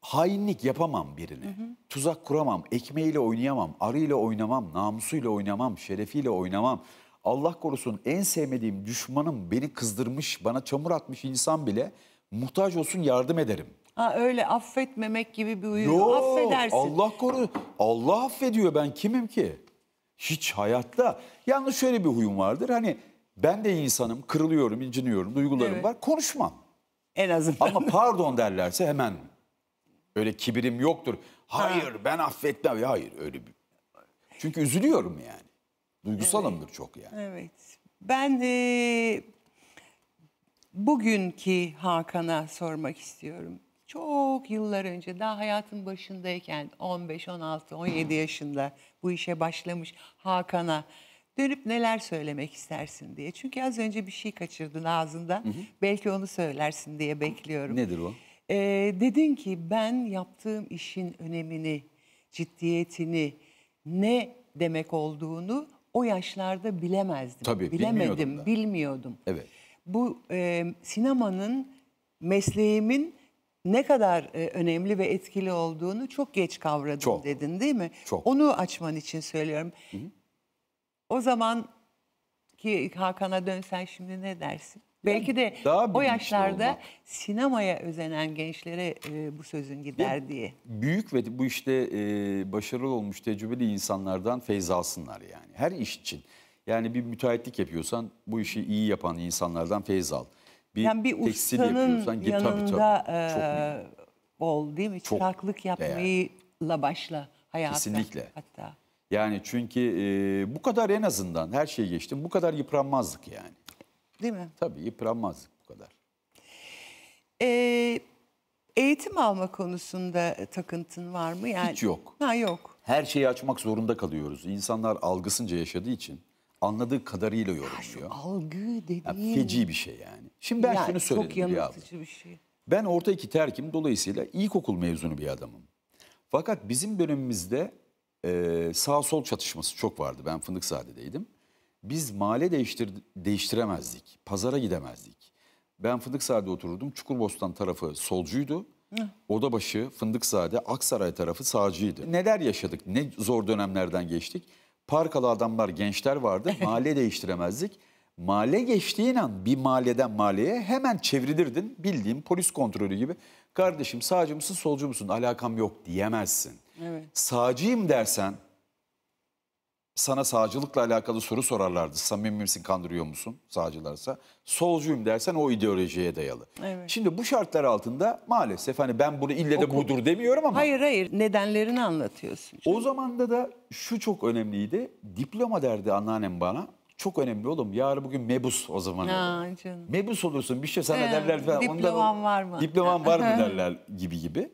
S2: hainlik yapamam birine. Hı hı. Tuzak kuramam, ekmeğiyle oynayamam, arıyla oynamam, namusuyla oynamam, şerefiyle oynamam. Allah korusun en sevmediğim düşmanım beni kızdırmış, bana çamur atmış insan bile muhtaç olsun yardım ederim.
S1: Ha öyle affetmemek gibi bir uyum. yok. Affedersin. Allah
S2: koru. Allah affediyor ben kimim ki? Hiç hayatta. Yalnız şöyle bir huyum vardır. Hani ben de insanım, kırılıyorum, inciniyorum, duygularım evet. var. Konuşmam. En azından. Ama pardon derlerse hemen Öyle kibirim yoktur. Hayır ben affetmem. hayır öyle bir. Çünkü üzülüyorum yani. Duygusalımdır çok
S1: yani. Evet. Ben e, bugünkü Hakan'a sormak istiyorum. Çok yıllar önce daha hayatın başındayken 15, 16, 17 yaşında bu işe başlamış Hakan'a dönüp neler söylemek istersin diye. Çünkü az önce bir şey kaçırdın ağzında. Belki onu söylersin diye bekliyorum. Nedir o? E, dedin ki ben
S2: yaptığım
S1: işin önemini, ciddiyetini, ne demek olduğunu o yaşlarda bilemezdim. Tabii, Bilemedim, bilmiyordum. Da. bilmiyordum. Evet. Bu e, sinemanın, mesleğimin ne kadar e, önemli ve etkili olduğunu çok geç kavradım çok. dedin değil mi? Çok. Onu açman için söylüyorum. Hı -hı. O zaman ki Hakan'a dönsen şimdi ne dersin? Belki de Daha o yaşlarda olmak. sinemaya özenen gençlere e, bu sözün gider
S2: diye. Büyük ve bu işte e, başarılı olmuş tecrübeli insanlardan feyz alsınlar yani. Her iş için. Yani bir müteahhitlik yapıyorsan bu işi iyi yapan insanlardan feyz al.
S1: Bir, yani bir tekstil yapıyorsan git tabii tabii. E, Çok e,
S2: ol değil mi? Çok Çıraklık
S1: yapmayla değerli. başla hayata. Kesinlikle.
S2: Hatta. Yani çünkü e, bu kadar en azından her şeyi geçtim. Bu kadar yıpranmazdık yani. Değil mi? Tabii yıpranmazdık bu kadar. Ee, eğitim alma konusunda takıntın var mı?
S1: Yani... Hiç yok. Ha yok.
S2: Her şeyi açmak zorunda kalıyoruz. İnsanlar algısınca yaşadığı için anladığı kadarıyla yorumluyor. Ha, algı dediğin... Yani feci bir şey yani. Şimdi ben yani, şunu söyledim. Çok yanıltıcı bir şey. Ben orta iki terkim dolayısıyla ilkokul mezunu bir adamım. Fakat bizim dönemimizde e, sağ sol çatışması çok vardı. Ben Fındıkzade'deydim. Biz mahalle değiştir, değiştiremezdik. Pazara gidemezdik. Ben Fındıkzade'de otururdum. Çukurbostan tarafı solcuydu. Hı. Odabaşı, Fındıkzade, Aksaray tarafı sağcıydı. Neler yaşadık? Ne zor dönemlerden geçtik? Parkalı adamlar, gençler vardı. Mahalle değiştiremezdik. Mahalle geçtiğin an bir mahalleden mahalleye hemen çevrilirdin. Bildiğim polis kontrolü gibi. Kardeşim sağcı mısın, solcu musun? Alakam yok diyemezsin. Evet. Sağcıyım dersen sana sağcılıkla alakalı soru sorarlardı. Samimi misin, kandırıyor musun sağcılarsa? Solcuyum dersen o ideolojiye dayalı. Evet. Şimdi bu şartlar altında maalesef hani ben bunu ille de Okul. budur demiyorum ama. Hayır hayır nedenlerini anlatıyorsun. O zamanda da şu çok önemliydi. Diploma derdi anneannem bana. Çok önemli oğlum. Yarın bugün mebus o zaman. Mebus olursun bir şey sana ee, derler falan. Diploman var mı? Diploman var mı derler gibi gibi.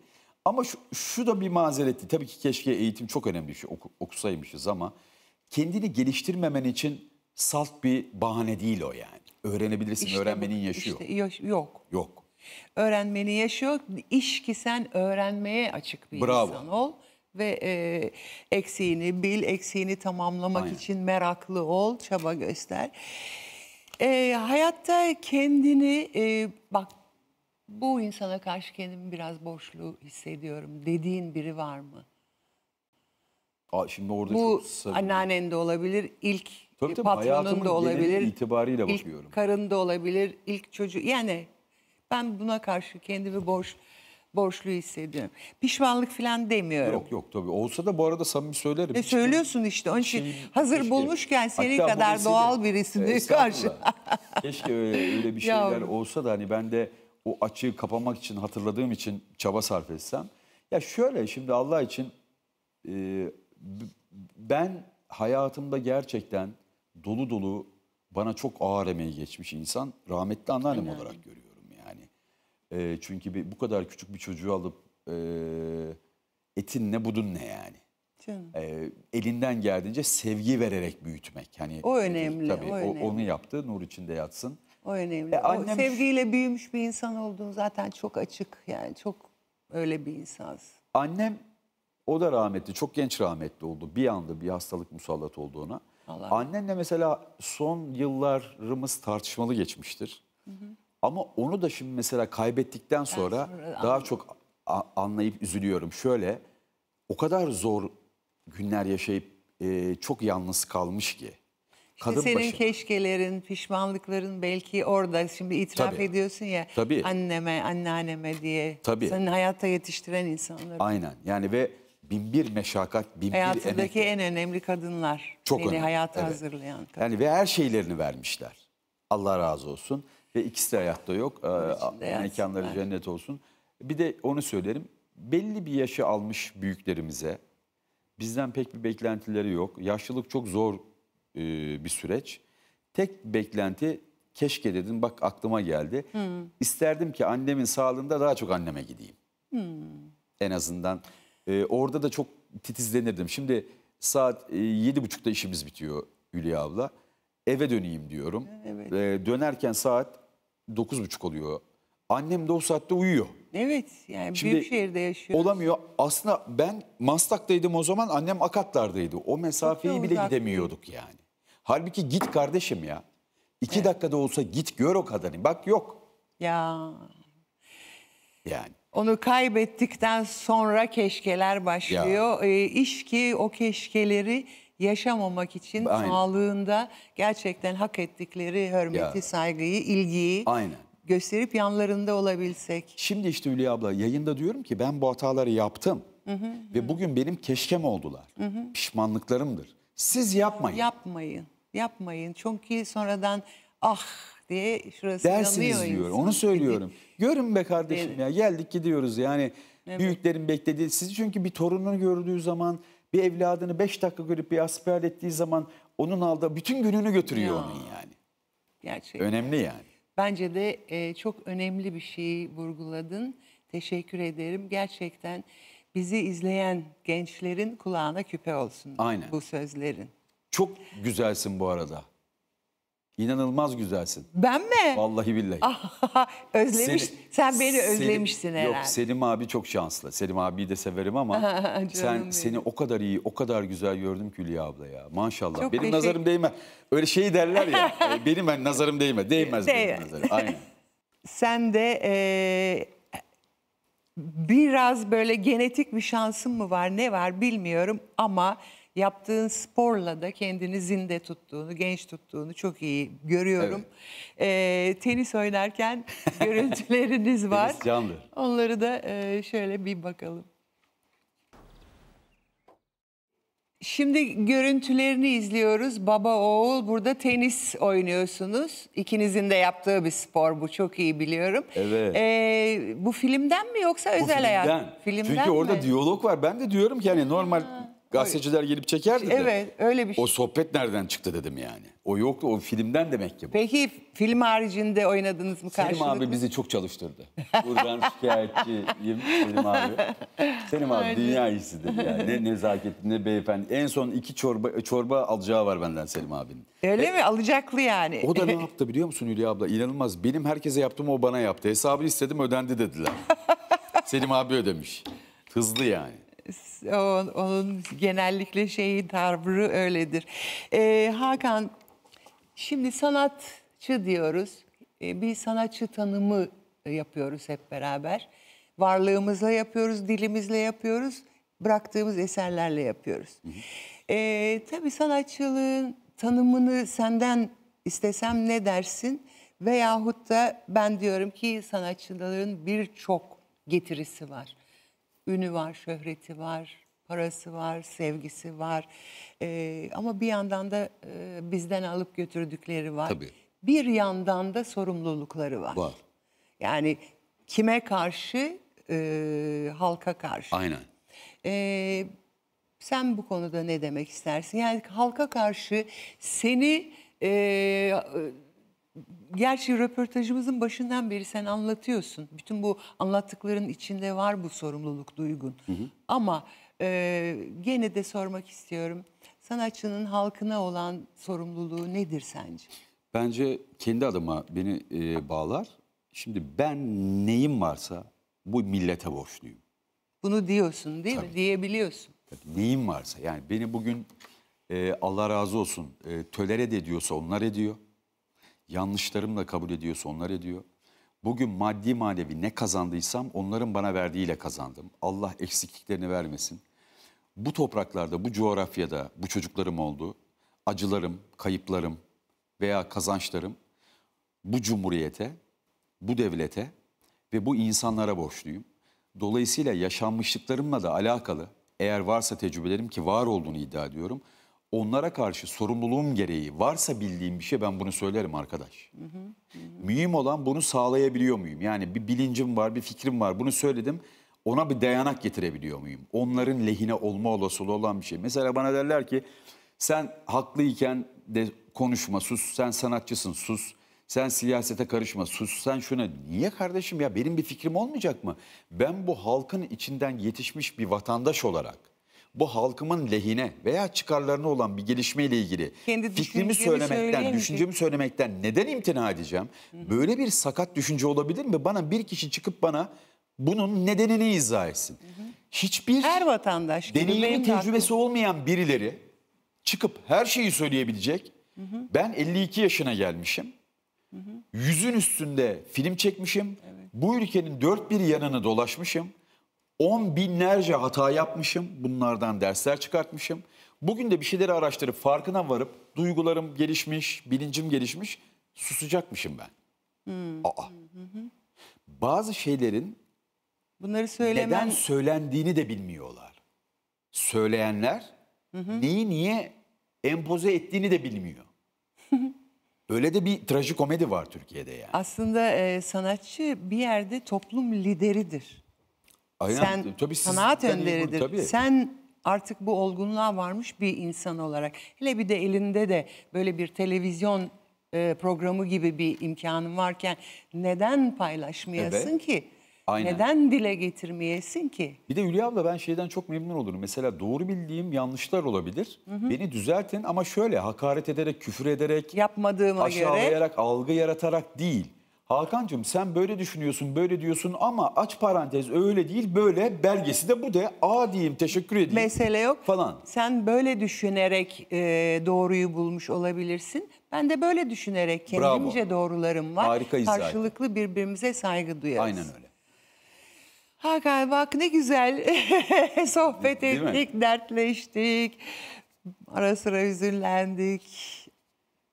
S2: Ama şu, şu da bir mazeretti. Tabii ki keşke eğitim çok önemli bir şey. Oku, okusaymışız ama kendini geliştirmemen için salt bir bahane değil o yani. Öğrenebilirsin, işte öğrenmenin yaşıyor. işte, yok. Yok. Yok.
S1: Öğrenmenin yaşı yok. İş ki sen öğrenmeye açık bir Bravo. insan ol. Ve e, eksiğini bil, eksiğini tamamlamak Aynen. için meraklı ol, çaba göster. E, hayatta kendini, e, bak bu insana karşı kendimi biraz boşluğu hissediyorum dediğin biri var mı?
S2: Aa, şimdi orada Bu çok anneannen
S1: de olabilir, ilk tabii, tabii, patronun da olabilir, itibariyle ilk bakıyorum. karın da olabilir, ilk çocuğu. Yani ben buna karşı kendimi borç borçlu hissediyorum. Pişmanlık falan demiyorum. Yok
S2: yok tabii. Olsa da bu arada samimi söylerim. E, söylüyorsun işte. Onun için şey,
S1: hazır keşke, bulmuşken senin kadar vesile, doğal birisini e, karşı.
S2: keşke öyle, öyle bir şeyler olsa da hani ben de o açığı kapamak için hatırladığım için çaba sarf etsem. Ya şöyle şimdi Allah için e, ben hayatımda gerçekten dolu dolu bana çok ağır emeği geçmiş insan rahmetli anneannem Anladım. olarak görüyorum yani. E, çünkü bir, bu kadar küçük bir çocuğu alıp e, etin ne budun ne yani. E, elinden geldiğince sevgi vererek büyütmek. Hani o önemli. Tabii, o önemli. onu yaptı. Nur içinde yatsın.
S1: O önemli. E, annem... o sevgiyle büyümüş bir insan olduğunu zaten çok açık. Yani çok
S2: öyle bir insansın. Annem o da rahmetli. Çok genç rahmetli oldu. Bir anda bir hastalık musallat olduğuna ona. Allah. Annenle mesela son yıllarımız tartışmalı geçmiştir. Hı hı. Ama onu da şimdi mesela kaybettikten sonra, sonra daha çok anlayıp üzülüyorum. Şöyle o kadar zor günler yaşayıp e, çok yalnız kalmış ki. İşte senin başına.
S1: keşkelerin, pişmanlıkların belki orada şimdi itiraf Tabii. ediyorsun ya Tabii. anneme, anneanneme diye. Tabii. Senin hayata yetiştiren insanlar.
S2: Aynen yani ve binbir meşakkat, binbir emek. Hayatındaki
S1: en önemli kadınlar. Çok önemli. hayata evet. hazırlayan
S2: kadınlar. Yani ve her şeylerini vermişler. Allah razı olsun. Ve ikisi de hayatta yok. Ee, mekanları yani. cennet olsun. Bir de onu söylerim. Belli bir yaşı almış büyüklerimize bizden pek bir beklentileri yok. Yaşlılık çok zor e, bir süreç. Tek beklenti keşke dedim bak aklıma geldi. Hmm. İsterdim ki annemin sağlığında daha çok anneme gideyim. Hmm. En azından e, orada da çok titizlenirdim. Şimdi saat e, yedi buçukta işimiz bitiyor Hülya abla. Eve döneyim diyorum. Evet. E, dönerken saat dokuz buçuk oluyor. Annem de o saatte uyuyor. Evet yani Şimdi, büyük
S1: şehirde yaşıyor. Olamıyor.
S2: Aslında ben Mastak'taydım o zaman annem Akatlar'daydı. O mesafeyi bile gidemiyorduk yani. Halbuki git kardeşim ya. İki evet. dakikada olsa git gör o kadarını. Bak yok.
S1: Ya. Yani. Onu kaybettikten sonra keşkeler başlıyor. E, iş ki o keşkeleri yaşamamak için Aynen. sağlığında gerçekten hak ettikleri hürmeti, ya. saygıyı, ilgiyi
S2: Aynen. gösterip yanlarında olabilsek. Şimdi işte Hülya abla yayında diyorum ki ben bu hataları yaptım hı hı, ve hı. bugün benim keşkem oldular. Hı hı. Pişmanlıklarımdır. Siz yapmayın.
S1: Yapmayın. Yapmayın. Çünkü sonradan ah diye şurası Dersiniz diyor.
S2: Onu söylüyorum. Görün be kardeşim evet. ya geldik gidiyoruz yani. Evet. Büyüklerin beklediği sizi çünkü bir torununu gördüğü zaman bir evladını 5 dakika görüp bir asperl ettiği zaman onun alda bütün gününü götürüyor ya. onun yani. Gerçekten. Önemli yani.
S1: Bence de e, çok önemli bir şeyi vurguladın. Teşekkür ederim. Gerçekten bizi izleyen gençlerin kulağına küpe olsun Aynen. bu
S2: sözlerin. Çok güzelsin bu arada. İnanılmaz güzelsin. Ben mi? Vallahi billahi. Ah, özlemiş. Seni, sen beni özlemişsin Selim, herhalde. Yok Selim abi çok şanslı. Selim abiyi de severim ama sen benim. seni o kadar iyi, o kadar güzel gördüm ki Hülya abla ya. Maşallah. Çok benim teşekkür... nazarım değme. Öyle şey derler ya. E, benim ben nazarım değme. Değmez Değil. benim nazarım. Aynen.
S1: sen de e, biraz böyle genetik bir şansın mı var ne var bilmiyorum ama yaptığın sporla da kendini zinde tuttuğunu, genç tuttuğunu çok iyi görüyorum. Evet. E, tenis oynarken görüntüleriniz var. Tenis canlı. Onları da e, şöyle bir bakalım. Şimdi görüntülerini izliyoruz. Baba oğul burada tenis oynuyorsunuz. İkinizin de yaptığı bir spor bu çok iyi biliyorum. Evet. Ee, bu filmden mi yoksa özel hayat? Filmden. Çünkü mi? orada
S2: diyalog var. Ben de diyorum ki hani normal ha. Gazeteciler gelip çekerdi de. Evet öyle bir şey. O sohbet nereden çıktı dedim yani. O yoktu o filmden demek ki bu. Peki film haricinde oynadınız mı karşılıklı? Selim abi bizi çok çalıştırdı. Buradan şikayetçiyim Selim abi. Selim abi dünya iyisidir yani. Ne nezaketli ne beyefendi. En son iki çorba çorba alacağı var benden Selim abinin. Öyle e, mi?
S1: Alacaklı yani. O da ne
S2: yaptı biliyor musun Hülya abla? İnanılmaz. Benim herkese yaptığımı o bana yaptı. Hesabı istedim ödendi dediler. Selim abi ödemiş. Hızlı yani.
S1: Ee, onun genellikle şeyi tarvuru öyledir. Ee, Hakan şimdi sanatçı diyoruz. Ee, bir sanatçı tanımı yapıyoruz hep beraber. Varlığımızla yapıyoruz, dilimizle yapıyoruz, bıraktığımız eserlerle yapıyoruz. Hı Ee, tabii sanatçılığın tanımını senden istesem ne dersin? Veyahut da ben diyorum ki sanatçıların birçok getirisi var ünü var, şöhreti var, parası var, sevgisi var. E, ama bir yandan da e, bizden alıp götürdükleri var. Tabii. Bir yandan da sorumlulukları var. Var. Yani kime karşı? E, halka karşı. Aynen. E, sen bu konuda ne demek istersin? Yani halka karşı seni... E, gerçi röportajımızın başından beri sen anlatıyorsun. Bütün bu anlattıkların içinde var bu sorumluluk duygun. Hı hı. Ama e, gene de sormak istiyorum. Sanatçının halkına olan sorumluluğu nedir sence?
S2: Bence kendi adıma beni e, bağlar. Şimdi ben neyim varsa bu millete borçluyum.
S1: Bunu diyorsun değil Tabii. mi? Diyebiliyorsun.
S2: Tabii, neyim varsa yani beni bugün e, Allah razı olsun e, töler ediyorsa onlar ediyor da kabul ediyorsa onlar ediyor. Bugün maddi manevi ne kazandıysam onların bana verdiğiyle kazandım. Allah eksikliklerini vermesin. Bu topraklarda, bu coğrafyada bu çocuklarım oldu. Acılarım, kayıplarım veya kazançlarım bu cumhuriyete, bu devlete ve bu insanlara borçluyum. Dolayısıyla yaşanmışlıklarımla da alakalı eğer varsa tecrübelerim ki var olduğunu iddia ediyorum onlara karşı sorumluluğum gereği varsa bildiğim bir şey ben bunu söylerim arkadaş. Hı hı, hı. Mühim olan bunu sağlayabiliyor muyum? Yani bir bilincim var, bir fikrim var. Bunu söyledim. Ona bir dayanak getirebiliyor muyum? Onların lehine olma olasılığı olan bir şey. Mesela bana derler ki sen haklıyken de konuşma sus. Sen sanatçısın sus. Sen siyasete karışma sus. Sen şuna niye kardeşim ya benim bir fikrim olmayacak mı? Ben bu halkın içinden yetişmiş bir vatandaş olarak bu halkımın lehine veya çıkarlarına olan bir gelişmeyle ilgili
S1: Kendi fikrimi söylemekten, düşüncemi
S2: söylemekten neden imtina edeceğim? Böyle bir sakat düşünce olabilir mi? Bana bir kişi çıkıp bana bunun nedenini izah etsin. Hiçbir Her vatandaş deneyimi tecrübesi hakkım. olmayan birileri çıkıp her şeyi söyleyebilecek. Hı hı. Ben 52 yaşına gelmişim. Yüzün üstünde film çekmişim. Evet. Bu ülkenin dört bir yanını dolaşmışım. On binlerce hata yapmışım. Bunlardan dersler çıkartmışım. Bugün de bir şeyleri araştırıp farkına varıp duygularım gelişmiş, bilincim gelişmiş. Susacakmışım ben. Hmm. Aa. Bazı şeylerin
S1: Bunları söylemen... neden
S2: söylendiğini de bilmiyorlar. Söyleyenler neyi niye empoze ettiğini de bilmiyor. Öyle de bir trajikomedi var Türkiye'de yani. Aslında e,
S1: sanatçı bir yerde toplum lideridir.
S2: Aynen. Sen tabii siz, kanaat sen önderidir. Tabii.
S1: Sen artık bu olgunluğa varmış bir insan olarak. Hele bir de elinde de böyle bir televizyon e, programı gibi bir imkanın varken neden paylaşmayasın evet. ki? Aynen. Neden dile getirmeyesin ki?
S2: Bir de Hülya abla ben şeyden çok memnun olurum. Mesela doğru bildiğim yanlışlar olabilir. Hı hı. Beni düzeltin ama şöyle hakaret ederek, küfür ederek, aşağılayarak, göre... algı yaratarak değil Hakan'cığım sen böyle düşünüyorsun, böyle diyorsun ama aç parantez öyle değil, böyle belgesi de bu de. A diyeyim, teşekkür edeyim. Mesele yok. Falan.
S1: Sen böyle düşünerek e, doğruyu bulmuş olabilirsin. Ben de böyle düşünerek kendimce Bravo. doğrularım var. Harika Karşılıklı zaten. birbirimize saygı duyarız. Aynen öyle. Hakan bak ne güzel sohbet değil ettik, mi? dertleştik. Ara sıra üzülendik.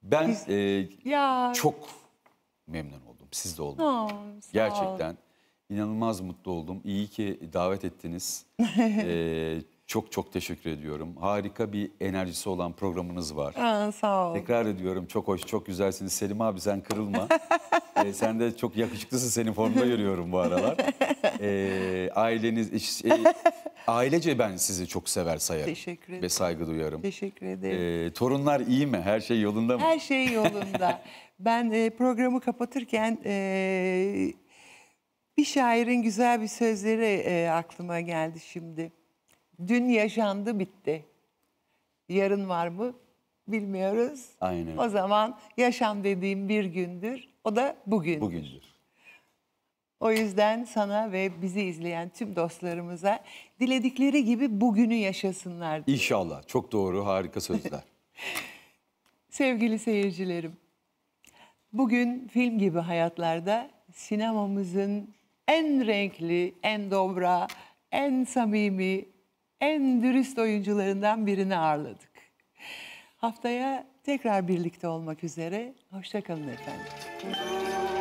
S2: Ben Biz... e, ya. çok memnunum siz de olun. Oh, Gerçekten ol. inanılmaz mutlu oldum. İyi ki davet ettiniz. ee, çok çok teşekkür ediyorum. Harika bir enerjisi olan programınız var. Aa, sağ ol. Tekrar ediyorum çok hoş, çok güzelsiniz. Selim abi sen kırılma. ee, sen de çok yakışıklısın, senin formda görüyorum bu aralar. Ee, aileniz, e, ailece ben sizi çok sever sayarım. Teşekkür ederim. Ve saygı duyarım. Teşekkür ederim. Ee, torunlar iyi mi? Her şey yolunda mı? Her
S1: şey yolunda. Ben e, programı kapatırken e, bir şairin güzel bir sözleri e, aklıma geldi şimdi. Dün yaşandı bitti. Yarın var mı bilmiyoruz. Aynen. O zaman yaşam dediğim bir gündür. O da bugün. Bugündür. O yüzden sana ve bizi izleyen tüm dostlarımıza diledikleri gibi bugünü yaşasınlar.
S2: Diye. İnşallah. Çok doğru, harika sözler.
S1: Sevgili seyircilerim, Bugün film gibi hayatlarda sinemamızın en renkli, en dobra, en samimi, en dürüst oyuncularından birini ağırladık. Haftaya tekrar birlikte olmak üzere. Hoşçakalın efendim.